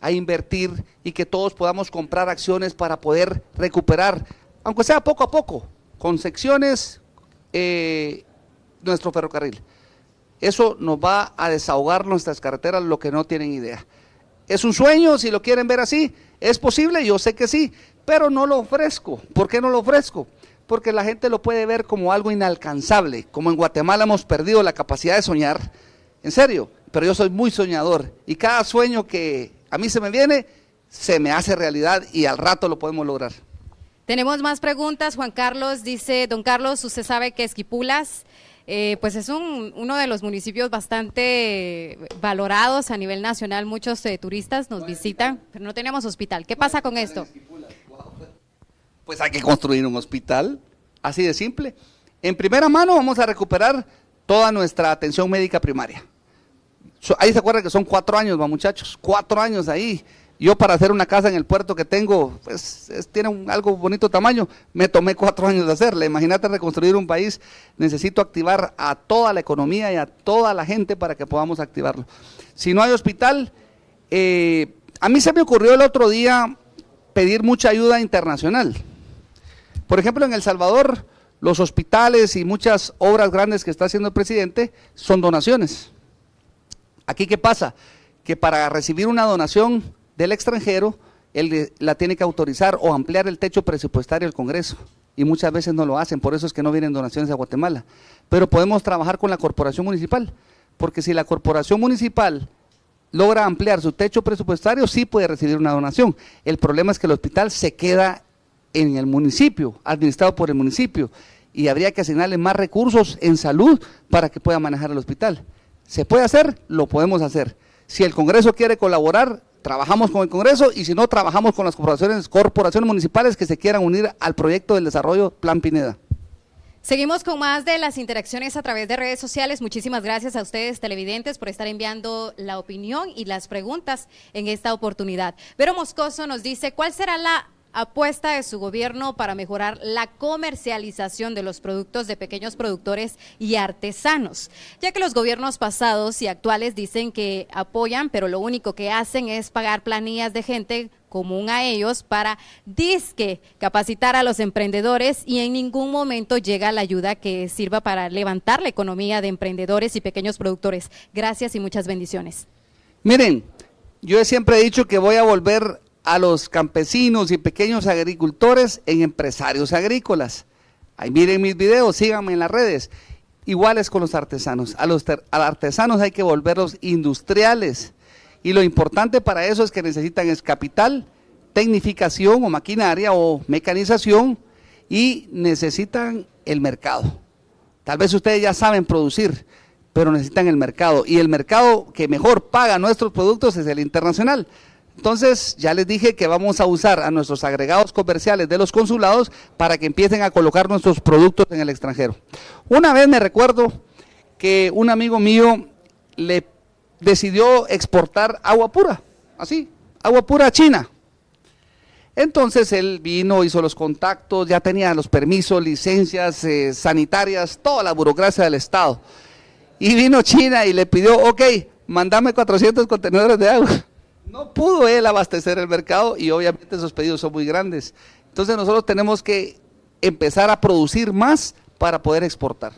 S2: a invertir y que todos podamos comprar acciones para poder recuperar, aunque sea poco a poco, con secciones, eh, nuestro ferrocarril? Eso nos va a desahogar nuestras carreteras, lo que no tienen idea. ¿Es un sueño si lo quieren ver así? ¿Es posible? Yo sé que sí, pero no lo ofrezco. ¿Por qué no lo ofrezco? Porque la gente lo puede ver como algo inalcanzable, como en Guatemala hemos perdido la capacidad de soñar. En serio, pero yo soy muy soñador y cada sueño que a mí se me viene, se me hace realidad y al rato lo podemos lograr.
S1: Tenemos más preguntas. Juan Carlos dice, don Carlos, usted sabe que Esquipulas eh, pues es un, uno de los municipios bastante valorados a nivel nacional. Muchos eh, turistas nos visitan, pero no tenemos hospital. ¿Qué pasa con esto?
S2: Pues hay que construir un hospital, así de simple. En primera mano vamos a recuperar toda nuestra atención médica primaria. ahí se acuerdan que son cuatro años, muchachos, cuatro años ahí yo para hacer una casa en el puerto que tengo, pues tiene un, algo bonito tamaño, me tomé cuatro años de hacerla. Imagínate reconstruir un país, necesito activar a toda la economía y a toda la gente para que podamos activarlo. Si no hay hospital, eh, a mí se me ocurrió el otro día pedir mucha ayuda internacional. Por ejemplo, en El Salvador, los hospitales y muchas obras grandes que está haciendo el presidente son donaciones. Aquí, ¿qué pasa? Que para recibir una donación del extranjero, él eh, la tiene que autorizar o ampliar el techo presupuestario del Congreso. Y muchas veces no lo hacen, por eso es que no vienen donaciones a Guatemala. Pero podemos trabajar con la corporación municipal, porque si la corporación municipal logra ampliar su techo presupuestario, sí puede recibir una donación. El problema es que el hospital se queda en el municipio, administrado por el municipio, y habría que asignarle más recursos en salud para que pueda manejar el hospital. ¿Se puede hacer? Lo podemos hacer. Si el Congreso quiere colaborar, trabajamos con el Congreso y si no, trabajamos con las corporaciones, corporaciones municipales que se quieran unir al proyecto del desarrollo Plan Pineda.
S1: Seguimos con más de las interacciones a través de redes sociales. Muchísimas gracias a ustedes, televidentes, por estar enviando la opinión y las preguntas en esta oportunidad. Vero Moscoso nos dice, ¿cuál será la apuesta de su gobierno para mejorar la comercialización de los productos de pequeños productores y artesanos, ya que los gobiernos pasados y actuales dicen que apoyan, pero lo único que hacen es pagar planillas de gente común a ellos para disque capacitar a los emprendedores y en ningún momento llega la ayuda que sirva para levantar la economía de emprendedores y pequeños productores. Gracias y muchas bendiciones.
S2: Miren, yo siempre he dicho que voy a volver a los campesinos y pequeños agricultores en empresarios agrícolas. Ahí miren mis videos, síganme en las redes. Iguales con los artesanos. A los, artesanos hay que volverlos industriales. Y lo importante para eso es que necesitan es capital, tecnificación o maquinaria o mecanización y necesitan el mercado. Tal vez ustedes ya saben producir, pero necesitan el mercado. Y el mercado que mejor paga nuestros productos es el internacional. Entonces, ya les dije que vamos a usar a nuestros agregados comerciales de los consulados para que empiecen a colocar nuestros productos en el extranjero. Una vez me recuerdo que un amigo mío le decidió exportar agua pura, así, agua pura a China. Entonces él vino, hizo los contactos, ya tenía los permisos, licencias eh, sanitarias, toda la burocracia del Estado. Y vino China y le pidió, ok, mandame 400 contenedores de agua. No pudo él abastecer el mercado y obviamente esos pedidos son muy grandes. Entonces nosotros tenemos que empezar a producir más para poder exportar.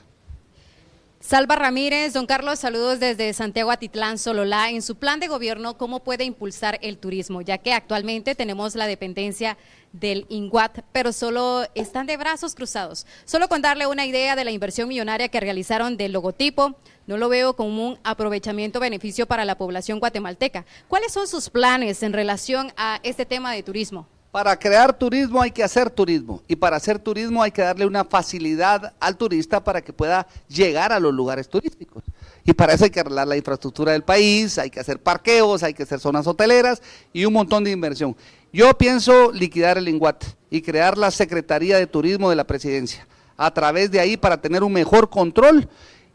S1: Salva Ramírez, don Carlos, saludos desde Santiago Atitlán, Sololá. En su plan de gobierno, ¿cómo puede impulsar el turismo? Ya que actualmente tenemos la dependencia del INGUAT, pero solo están de brazos cruzados. Solo con darle una idea de la inversión millonaria que realizaron del logotipo, no lo veo como un aprovechamiento beneficio para la población guatemalteca. ¿Cuáles son sus planes en relación a este tema de turismo?
S2: Para crear turismo hay que hacer turismo y para hacer turismo hay que darle una facilidad al turista para que pueda llegar a los lugares turísticos. Y para eso hay que arreglar la infraestructura del país, hay que hacer parqueos, hay que hacer zonas hoteleras y un montón de inversión. Yo pienso liquidar el INGUAT y crear la Secretaría de Turismo de la Presidencia a través de ahí para tener un mejor control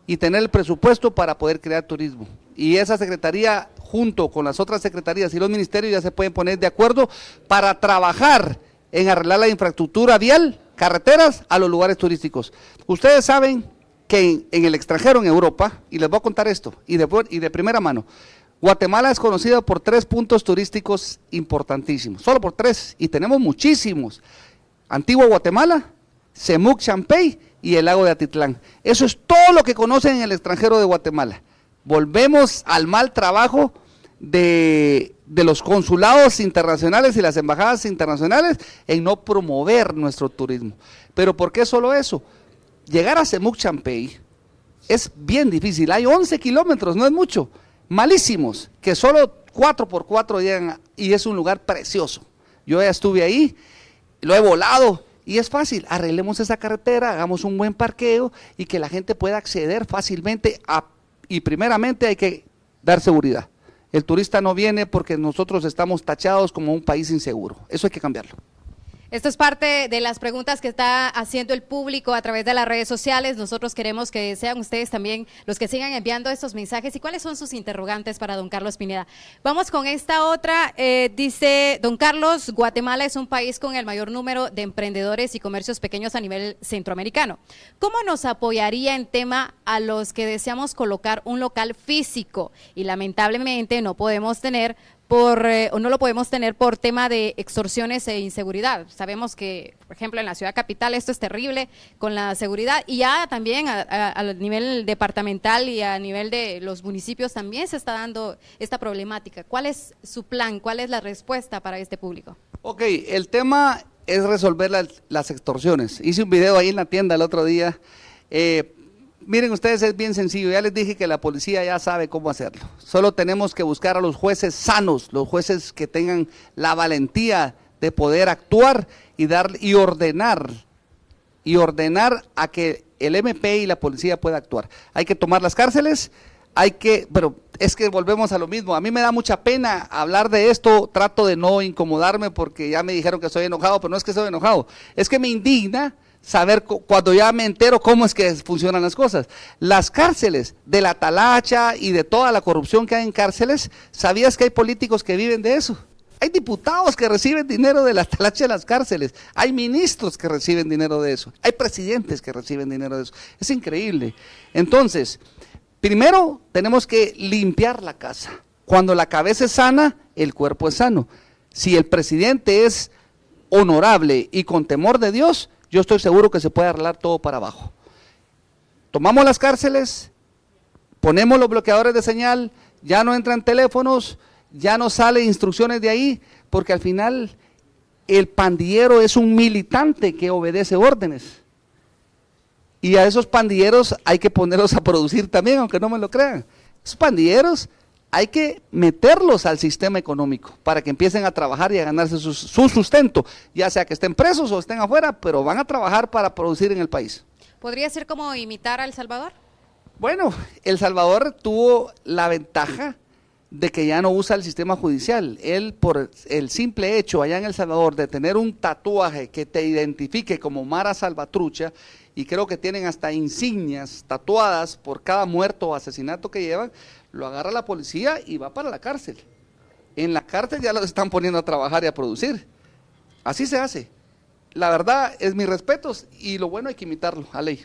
S2: y tener el presupuesto para poder crear turismo. Y esa secretaría, junto con las otras secretarías y los ministerios, ya se pueden poner de acuerdo para trabajar en arreglar la infraestructura vial, carreteras, a los lugares turísticos. Ustedes saben que en, el extranjero, en Europa, y les voy a contar esto, y de, y de primera mano, Guatemala es conocida por tres puntos turísticos importantísimos, solo por tres, y tenemos muchísimos. Antigua Guatemala, Semuc Champey y el lago de Atitlán. Eso es todo lo que conocen en el extranjero de Guatemala. Volvemos al mal trabajo de, los consulados internacionales y las embajadas internacionales en no promover nuestro turismo. Pero ¿por qué solo eso? Llegar a Semuc Champey es bien difícil. Hay 11 kilómetros, no es mucho. Malísimos, que solo 4 por 4 llegan y es un lugar precioso. Yo ya estuve ahí, lo he volado y es fácil, arreglemos esa carretera, hagamos un buen parqueo y que la gente pueda acceder fácilmente a, y primeramente hay que dar seguridad. El turista no viene porque nosotros estamos tachados como un país inseguro. Eso hay que cambiarlo.
S1: Esto es parte de las preguntas que está haciendo el público a través de las redes sociales. Nosotros queremos que sean ustedes también los que sigan enviando estos mensajes. ¿Y cuáles son sus interrogantes para don Carlos Pineda? Vamos con esta otra. Eh, dice, don Carlos, Guatemala es un país con el mayor número de emprendedores y comercios pequeños a nivel centroamericano. ¿Cómo nos apoyaría en tema a los que deseamos colocar un local físico y lamentablemente no podemos tener eh, o no lo podemos tener por tema de extorsiones e inseguridad. Sabemos que, por ejemplo, en la ciudad capital esto es terrible con la seguridad y ya también a, nivel departamental y a nivel de los municipios también se está dando esta problemática. ¿Cuál es su plan? ¿Cuál es la respuesta para este público?
S2: Ok, el tema es resolver las, extorsiones. Hice un video ahí en la tienda el otro día. Eh, Miren, ustedes es bien sencillo. Ya les dije que la policía ya sabe cómo hacerlo. Solo tenemos que buscar a los jueces sanos, los jueces que tengan la valentía de poder actuar y dar y ordenar y ordenar a que el MP y la policía pueda actuar. Hay que tomar las cárceles, hay que, pero es que volvemos a lo mismo. A mí me da mucha pena hablar de esto, trato de no incomodarme porque ya me dijeron que soy enojado, pero no es que soy enojado, es que me indigna saber cuando ya me entero cómo es que funcionan las cosas. Las cárceles, de la talacha y de toda la corrupción que hay en cárceles, ¿sabías que hay políticos que viven de eso? Hay diputados que reciben dinero de la talacha de las cárceles, hay ministros que reciben dinero de eso, hay presidentes que reciben dinero de eso. Es increíble. Entonces, primero tenemos que limpiar la casa. Cuando la cabeza es sana, el cuerpo es sano. Si el presidente es honorable y con temor de Dios, yo estoy seguro que se puede arreglar todo para abajo. Tomamos las cárceles, ponemos los bloqueadores de señal, ya no entran teléfonos, ya no salen instrucciones de ahí, porque al final el pandillero es un militante que obedece órdenes. Y a esos pandilleros hay que ponerlos a producir también, aunque no me lo crean. Esos pandilleros hay que meterlos al sistema económico para que empiecen a trabajar y a ganarse su, sustento, ya sea que estén presos o estén afuera, pero van a trabajar para producir en el país.
S1: ¿Podría ser como imitar a El Salvador?
S2: Bueno, El Salvador tuvo la ventaja de que ya no usa el sistema judicial. Él, por el simple hecho allá en El Salvador de tener un tatuaje que te identifique como Mara Salvatrucha, y creo que tienen hasta insignias tatuadas por cada muerto o asesinato que llevan, lo agarra la policía y va para la cárcel. En la cárcel ya lo están poniendo a trabajar y a producir. Así se hace. La verdad es mis respetos y lo bueno hay que imitarlo a ley.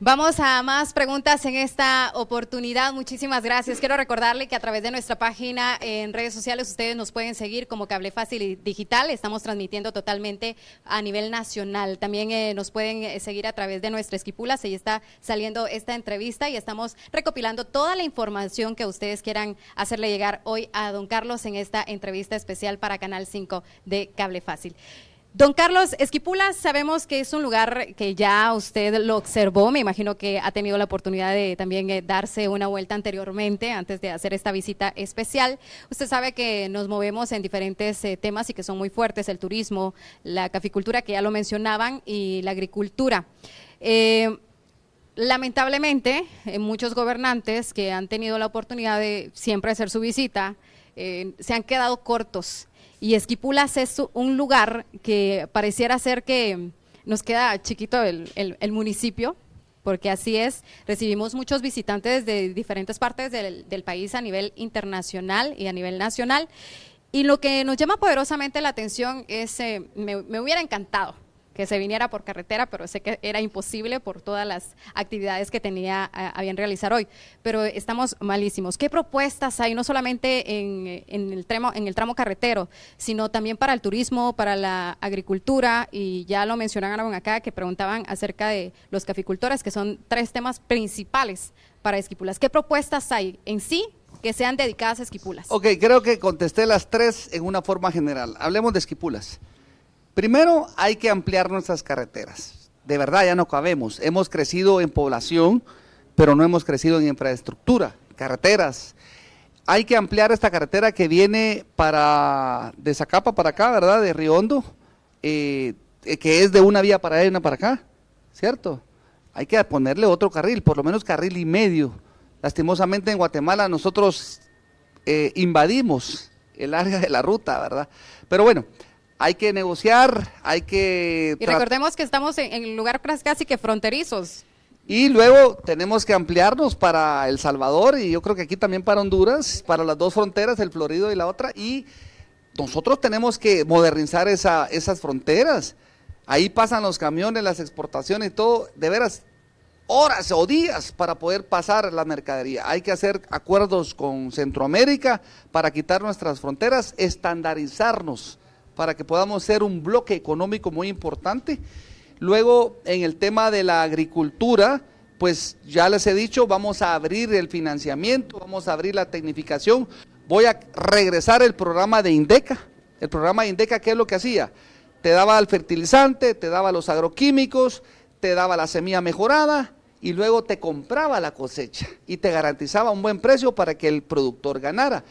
S1: Vamos a más preguntas en esta oportunidad. Muchísimas gracias. Quiero recordarle que a través de nuestra página en redes sociales ustedes nos pueden seguir como Cable Fácil Digital. Estamos transmitiendo totalmente a nivel nacional. También eh, nos pueden eh, seguir a través de nuestra esquipula. Ahí está saliendo esta entrevista y estamos recopilando toda la información que ustedes quieran hacerle llegar hoy a don Carlos en esta entrevista especial para Canal 5 de Cable Fácil. Don Carlos Esquipulas sabemos que es un lugar que ya usted lo observó, me imagino que ha tenido la oportunidad de también eh, darse una vuelta anteriormente antes de hacer esta visita especial. Usted sabe que nos movemos en diferentes eh, temas y que son muy fuertes, el turismo, la caficultura, que ya lo mencionaban, y la agricultura. Eh, lamentablemente, muchos gobernantes que han tenido la oportunidad de siempre hacer su visita, se han quedado cortos y Esquipulas es un lugar que pareciera ser que nos queda chiquito el, municipio, porque así es, recibimos muchos visitantes de diferentes partes del, país a nivel internacional y a nivel nacional. Y lo que nos llama poderosamente la atención es, eh, me, hubiera encantado que se viniera por carretera, pero sé que era imposible por todas las actividades que tenía a, bien realizar hoy. Pero estamos malísimos. ¿Qué propuestas hay, no solamente en, el tramo, en el tramo carretero, sino también para el turismo, para la agricultura? Y ya lo mencionaron acá, que preguntaban acerca de los caficultores, que son tres temas principales para Esquipulas. ¿Qué propuestas hay en sí que sean dedicadas a Esquipulas? Ok,
S2: creo que contesté las tres en una forma general. Hablemos de Esquipulas. Primero, hay que ampliar nuestras carreteras. De verdad, ya no cabemos. Hemos crecido en población, pero no hemos crecido en infraestructura, carreteras. Hay que ampliar esta carretera que viene para de Zacapa para acá, ¿verdad? De Riondo, eh, que es de una vía para allá y una para acá, ¿cierto? Hay que ponerle otro carril, por lo menos carril y medio. Lastimosamente en Guatemala nosotros eh, invadimos el área de la ruta, ¿verdad? Pero bueno, hay que negociar, hay que... Y recordemos
S1: que estamos en, lugar casi que fronterizos.
S2: Y luego tenemos que ampliarnos para El Salvador y yo creo que aquí también para Honduras, para las dos fronteras, el Florido y la otra. Y nosotros tenemos que modernizar esa, esas fronteras. Ahí pasan los camiones, las exportaciones y todo, de veras, horas o días para poder pasar la mercadería. Hay que hacer acuerdos con Centroamérica para quitar nuestras fronteras, estandarizarnos para que podamos ser un bloque económico muy importante. Luego, en el tema de la agricultura, pues ya les he dicho, vamos a abrir el financiamiento, vamos a abrir la tecnificación. Voy a regresar el programa de Indeca. El programa de Indeca, ¿qué es lo que hacía? Te daba el fertilizante, te daba los agroquímicos, te daba la semilla mejorada y luego te compraba la cosecha y te garantizaba un buen precio para que el productor ganara.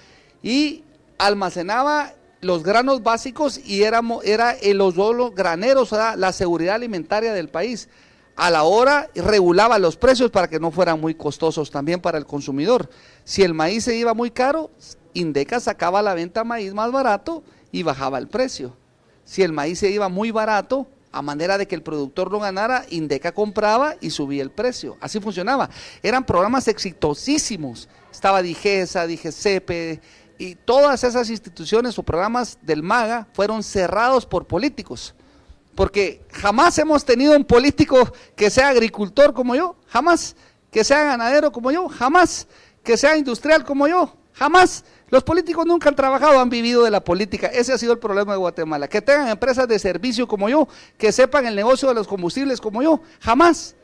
S2: Y almacenaba los granos básicos y éramos, era el, eh, los, graneros, la seguridad alimentaria del país. A la hora regulaba los precios para que no fueran muy costosos también para el consumidor. Si el maíz se iba muy caro, Indeca sacaba la venta maíz más barato y bajaba el precio. Si el maíz se iba muy barato, a manera de que el productor lo ganara, Indeca compraba y subía el precio. Así funcionaba. Eran programas exitosísimos. Estaba Digesa, Digesepe, y todas esas instituciones o programas del MAGA fueron cerrados por políticos. Porque jamás hemos tenido un político que sea agricultor como yo, jamás, que sea ganadero como yo, jamás, que sea industrial como yo, jamás. Los políticos nunca han trabajado, han vivido de la política. Ese ha sido el problema de Guatemala. Que tengan empresas de servicio como yo, que sepan el negocio de los combustibles como yo, jamás.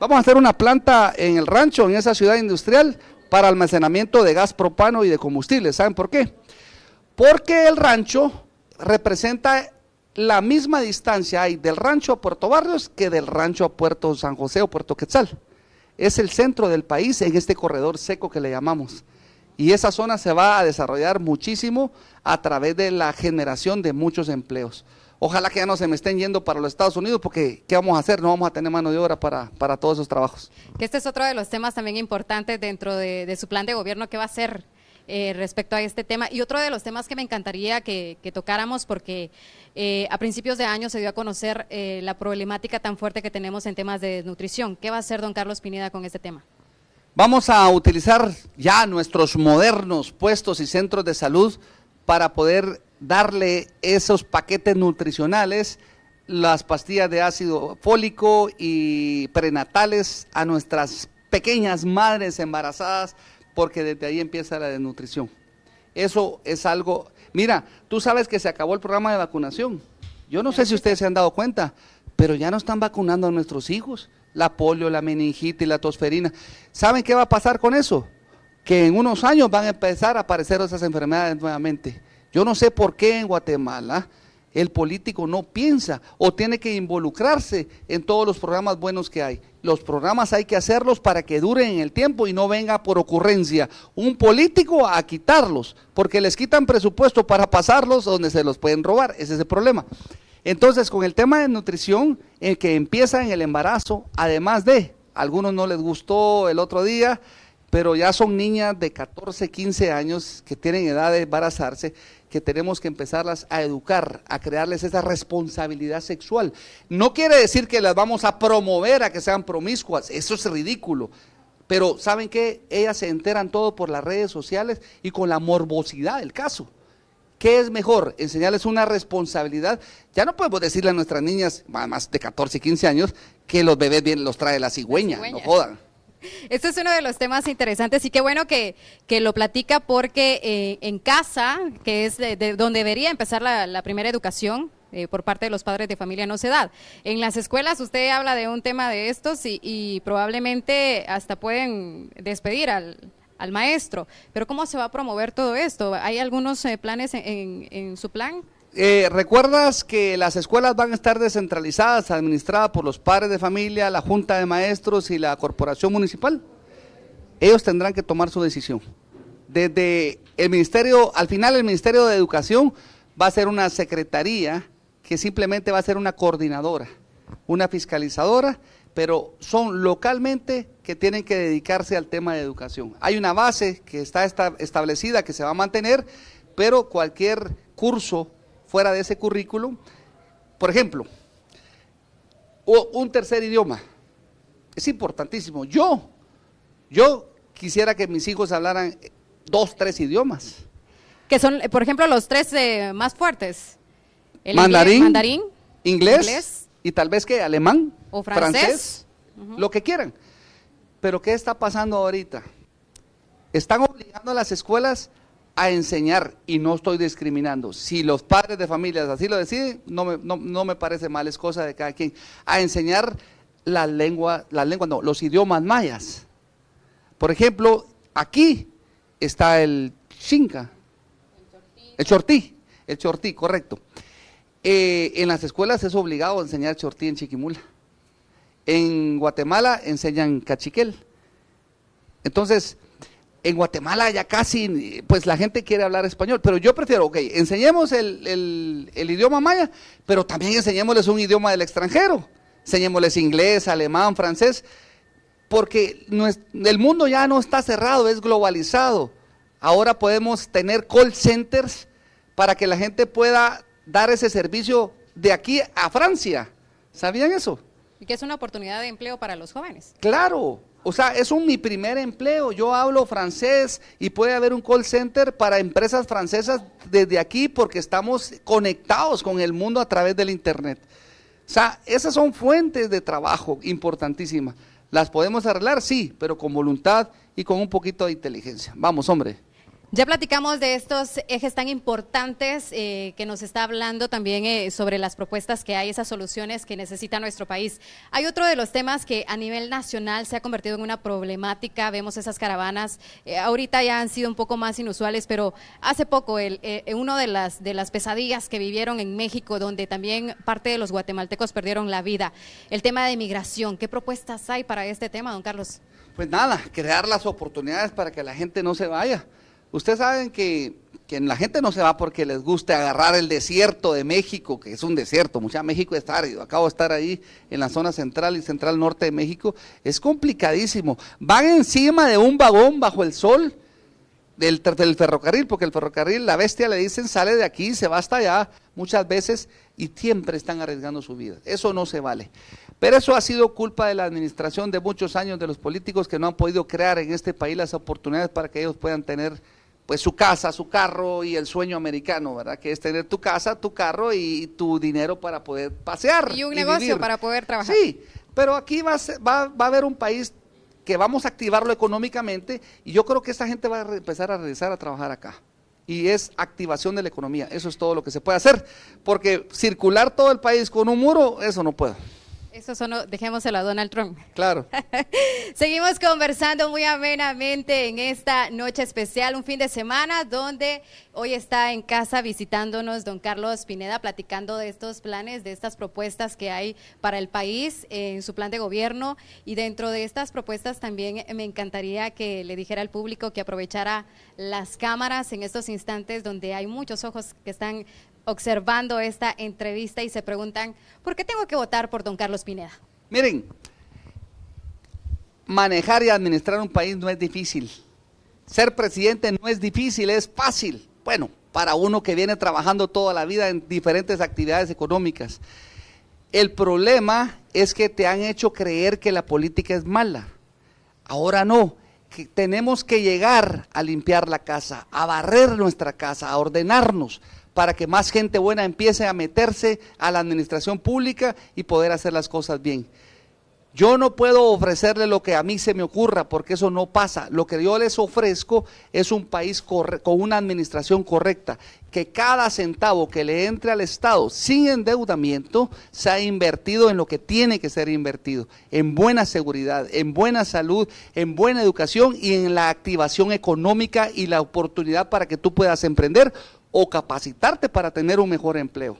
S2: Vamos a hacer una planta en el rancho, en esa ciudad industrial, para almacenamiento de gas propano y de combustible, ¿Saben por qué? Porque el rancho representa la misma distancia hay del rancho a Puerto Barrios que del rancho a Puerto San José o Puerto Quetzal. Es el centro del país en este corredor seco que le llamamos. Y esa zona se va a desarrollar muchísimo a través de la generación de muchos empleos. Ojalá que ya no se me estén yendo para los Estados Unidos porque ¿qué vamos a hacer? No vamos a tener mano de obra para, para todos esos trabajos.
S1: Que este es otro de los temas también importantes dentro de, su plan de gobierno. ¿Qué va a hacer eh, respecto a este tema. Y otro de los temas que me encantaría que, tocáramos, porque eh, a principios de año se dio a conocer eh, la problemática tan fuerte que tenemos en temas de nutrición. ¿Qué va a hacer don Carlos Pineda con este tema?
S2: Vamos a utilizar ya nuestros modernos puestos y centros de salud para poder darle esos paquetes nutricionales, las pastillas de ácido fólico y prenatales a nuestras pequeñas madres embarazadas, porque desde ahí empieza la desnutrición. Eso es algo... Mira, tú sabes que se acabó el programa de vacunación. Yo no sé si ustedes se han dado cuenta, pero ya no están vacunando a nuestros hijos. La polio, la meningitis, la tosferina. ¿Saben qué va a pasar con eso? Que en unos años van a empezar a aparecer esas enfermedades nuevamente. Yo no sé por qué en Guatemala el político no piensa o tiene que involucrarse en todos los programas buenos que hay. Los programas hay que hacerlos para que duren en el tiempo y no venga por ocurrencia un político a quitarlos, porque les quitan presupuesto para pasarlos donde se los pueden robar. Ese es el problema. Entonces, con el tema de nutrición, el que empieza en el embarazo, además de, algunos no les gustó el otro día, pero ya son niñas de 14, 15 años que tienen edad de embarazarse que tenemos que empezarlas a educar, a crearles esa responsabilidad sexual. No quiere decir que las vamos a promover a que sean promiscuas, eso es ridículo. Pero ¿saben qué? Ellas se enteran todo por las redes sociales y con la morbosidad del caso. ¿Qué es mejor? Enseñarles una responsabilidad. Ya no podemos decirle a nuestras niñas, más de 14, 15 años, que los bebés bien los trae la cigüeña. no jodan.
S1: Este es uno de los temas interesantes y qué bueno que, lo platica porque eh, en casa, que es donde debería empezar la, primera educación, eh, por parte de los padres de familia no se da. En las escuelas usted habla de un tema de estos y, probablemente hasta pueden despedir al, al, maestro. Pero ¿cómo se va a promover todo esto? ¿Hay algunos eh, planes en, su plan?
S2: Eh, ¿Recuerdas que las escuelas van a estar descentralizadas, administradas por los padres de familia, la Junta de Maestros y la Corporación Municipal? Ellos tendrán que tomar su decisión. Desde el Ministerio, al final el Ministerio de Educación va a ser una secretaría que simplemente va a ser una coordinadora, una fiscalizadora, pero son localmente que tienen que dedicarse al tema de educación. Hay una base que está establecida, que se va a mantener, pero cualquier curso fuera de ese currículum. Por ejemplo, o un tercer idioma. Es importantísimo. Yo, yo quisiera que mis hijos hablaran dos, tres idiomas.
S1: Que son, por ejemplo, los tres eh, más fuertes. El mandarín,
S2: inglés, mandarín y tal vez que alemán o francés, lo que quieran. Pero ¿qué está pasando ahorita? Están obligando a las escuelas a enseñar y no estoy discriminando. Si los padres de familias así lo deciden, no me, parece mal, es cosa de cada quien. A enseñar la lengua, la lengua no, los idiomas mayas. Por ejemplo, aquí está el chinca, el chortí, el chortí, correcto. Eh, en las escuelas es obligado enseñar chortí en Chiquimula. En Guatemala enseñan cachiquel. Entonces, en Guatemala ya casi, pues la gente quiere hablar español, pero yo prefiero, ok, enseñemos el, el idioma maya, pero también enseñémosles un idioma del extranjero, enseñémosles inglés, alemán, francés, porque el mundo ya no está cerrado, es globalizado. Ahora podemos tener call centers para que la gente pueda dar ese servicio de aquí a Francia. ¿Sabían eso?
S1: Y que es una oportunidad de empleo para los jóvenes.
S2: Claro, o sea, es un, mi primer empleo. Yo hablo francés y puede haber un call center para empresas francesas desde aquí porque estamos conectados con el mundo a través del Internet. O sea, esas son fuentes de trabajo importantísimas. ¿Las podemos arreglar? Sí, pero con voluntad y con un poquito de inteligencia. Vamos, hombre. Ya
S1: platicamos de estos ejes tan importantes eh, que nos está hablando también eh, sobre las propuestas que hay, esas soluciones que necesita nuestro país. Hay otro de los temas que a nivel nacional se ha convertido en una problemática. Vemos esas caravanas, eh, ahorita ya han sido un poco más inusuales, pero hace poco el, uno de las, de las pesadillas que vivieron en México, donde también parte de los guatemaltecos perdieron la vida, el tema de migración. ¿Qué propuestas hay para este tema,
S2: don Carlos? Pues nada, crear las oportunidades para que la gente no se vaya. Ustedes saben que, la gente no se va porque les guste agarrar el desierto de México, que es un desierto, mucha México está árido, acabo de estar ahí en la zona central y central norte de México, es complicadísimo. Van encima de un vagón bajo el sol del, del ferrocarril, porque el ferrocarril, la bestia le dicen, sale de aquí, se va hasta allá muchas veces y siempre están arriesgando su vida. Eso no se vale. Pero eso ha sido culpa de la administración de muchos años de los políticos que no han podido crear en este país las oportunidades para que ellos puedan tener pues su casa, su carro y el sueño americano, ¿verdad? Que es tener tu casa, tu carro y tu dinero para poder pasear. Y un negocio para poder trabajar. Sí, pero aquí va a, va a haber un país que vamos a activarlo económicamente y yo creo que esta gente va a empezar a regresar a trabajar acá. Y es activación de la economía, eso es todo lo que se puede hacer, porque circular todo el país con un muro, eso no puedo.
S1: Eso son dejémoselo a Donald Trump.
S2: Claro.
S1: Seguimos conversando muy amenamente en esta noche especial, un fin de semana donde hoy está en casa visitándonos don Carlos Pineda platicando de estos planes, de estas propuestas que hay para el país en su plan de gobierno y dentro de estas propuestas también me encantaría que le dijera al público que aprovechara las cámaras en estos instantes donde hay muchos ojos que están observando esta entrevista y se preguntan, ¿por qué tengo que votar por don Carlos Pineda?
S2: Miren, manejar y administrar un país no es difícil. Ser presidente no es difícil, es fácil. Bueno, para uno que viene trabajando toda la vida en diferentes actividades económicas. El problema es que te han hecho creer que la política es mala. Ahora no, tenemos que llegar a limpiar la casa, a barrer nuestra casa, a ordenarnos, para que más gente buena empiece a meterse a la administración pública y poder hacer las cosas bien. Yo no puedo ofrecerle lo que a mí se me ocurra, porque eso no pasa. Lo que yo les ofrezco es un país con una administración correcta, que cada centavo que le entre al Estado sin endeudamiento se ha invertido en lo que tiene que ser invertido, en buena seguridad, en buena salud, en buena educación y en la activación económica y la oportunidad para que tú puedas emprender o capacitarte para tener un mejor empleo.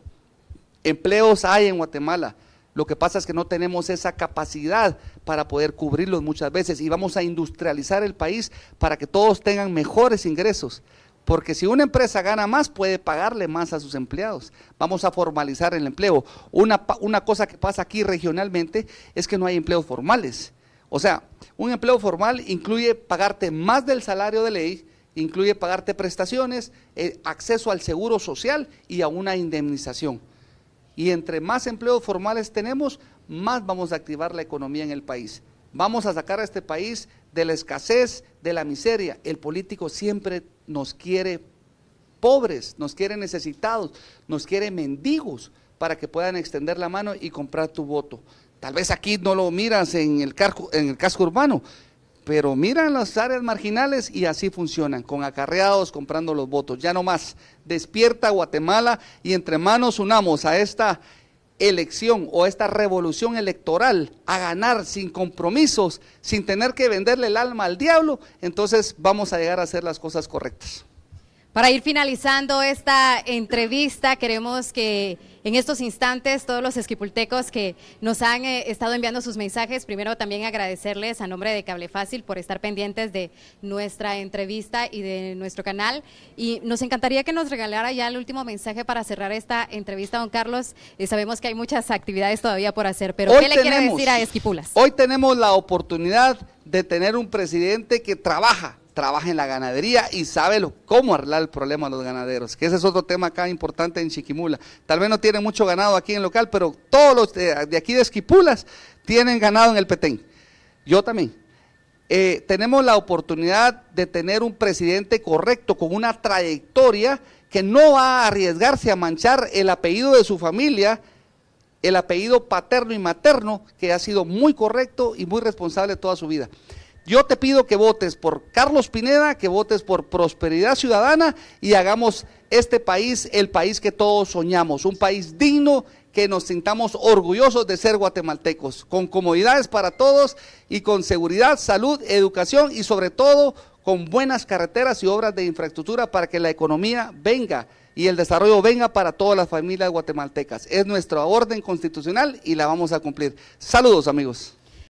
S2: Empleos hay en Guatemala. Lo que pasa es que no tenemos esa capacidad para poder cubrirlos muchas veces y vamos a industrializar el país para que todos tengan mejores ingresos. Porque si una empresa gana más, puede pagarle más a sus empleados. Vamos a formalizar el empleo. Una, una cosa que pasa aquí regionalmente es que no hay empleos formales. O sea, un empleo formal incluye pagarte más del salario de ley, Incluye pagarte prestaciones, eh, acceso al seguro social y a una indemnización. Y entre más empleos formales tenemos, más vamos a activar la economía en el país. Vamos a sacar a este país de la escasez, de la miseria. El político siempre nos quiere pobres, nos quiere necesitados, nos quiere mendigos para que puedan extender la mano y comprar tu voto. Tal vez aquí no lo miras en el casco urbano, pero miran las áreas marginales y así funcionan, con acarreados comprando los votos. Ya no más. Despierta Guatemala y entre manos unamos a esta elección o esta revolución electoral a ganar sin compromisos, sin tener que venderle el alma al diablo, entonces vamos a llegar a hacer las cosas correctas.
S1: Para ir finalizando esta entrevista, queremos que en estos instantes todos los esquipultecos que nos han eh, estado enviando sus mensajes, primero también agradecerles a nombre de Cable Fácil por estar pendientes de nuestra entrevista y de nuestro canal. Y nos encantaría que nos regalara ya el último mensaje para cerrar esta entrevista, don Carlos. Eh, sabemos que hay muchas actividades todavía por hacer, pero ¿qué le quiere decir a
S2: Esquipulas? Hoy tenemos la oportunidad de tener un presidente que trabaja trabaja en la ganadería y sabe cómo arreglar el problema a los ganaderos, que ese es otro tema acá importante en Chiquimula. Tal vez no tiene mucho ganado aquí en local, pero todos los de, aquí de Esquipulas tienen ganado en el Petén. Yo también. Eh, tenemos la oportunidad de tener un presidente correcto, con una trayectoria que no va a arriesgarse a manchar el apellido de su familia, el apellido paterno y materno, que ha sido muy correcto y muy responsable toda su vida. Yo te pido que votes por Carlos Pineda, que votes por Prosperidad Ciudadana y hagamos este país el país que todos soñamos, un país digno que nos sintamos orgullosos de ser guatemaltecos, con comodidades para todos y con seguridad, salud, educación y sobre todo con buenas carreteras y obras de infraestructura para que la economía venga y el desarrollo venga para todas las familias guatemaltecas. Es nuestra orden constitucional y la vamos a cumplir. Saludos amigos.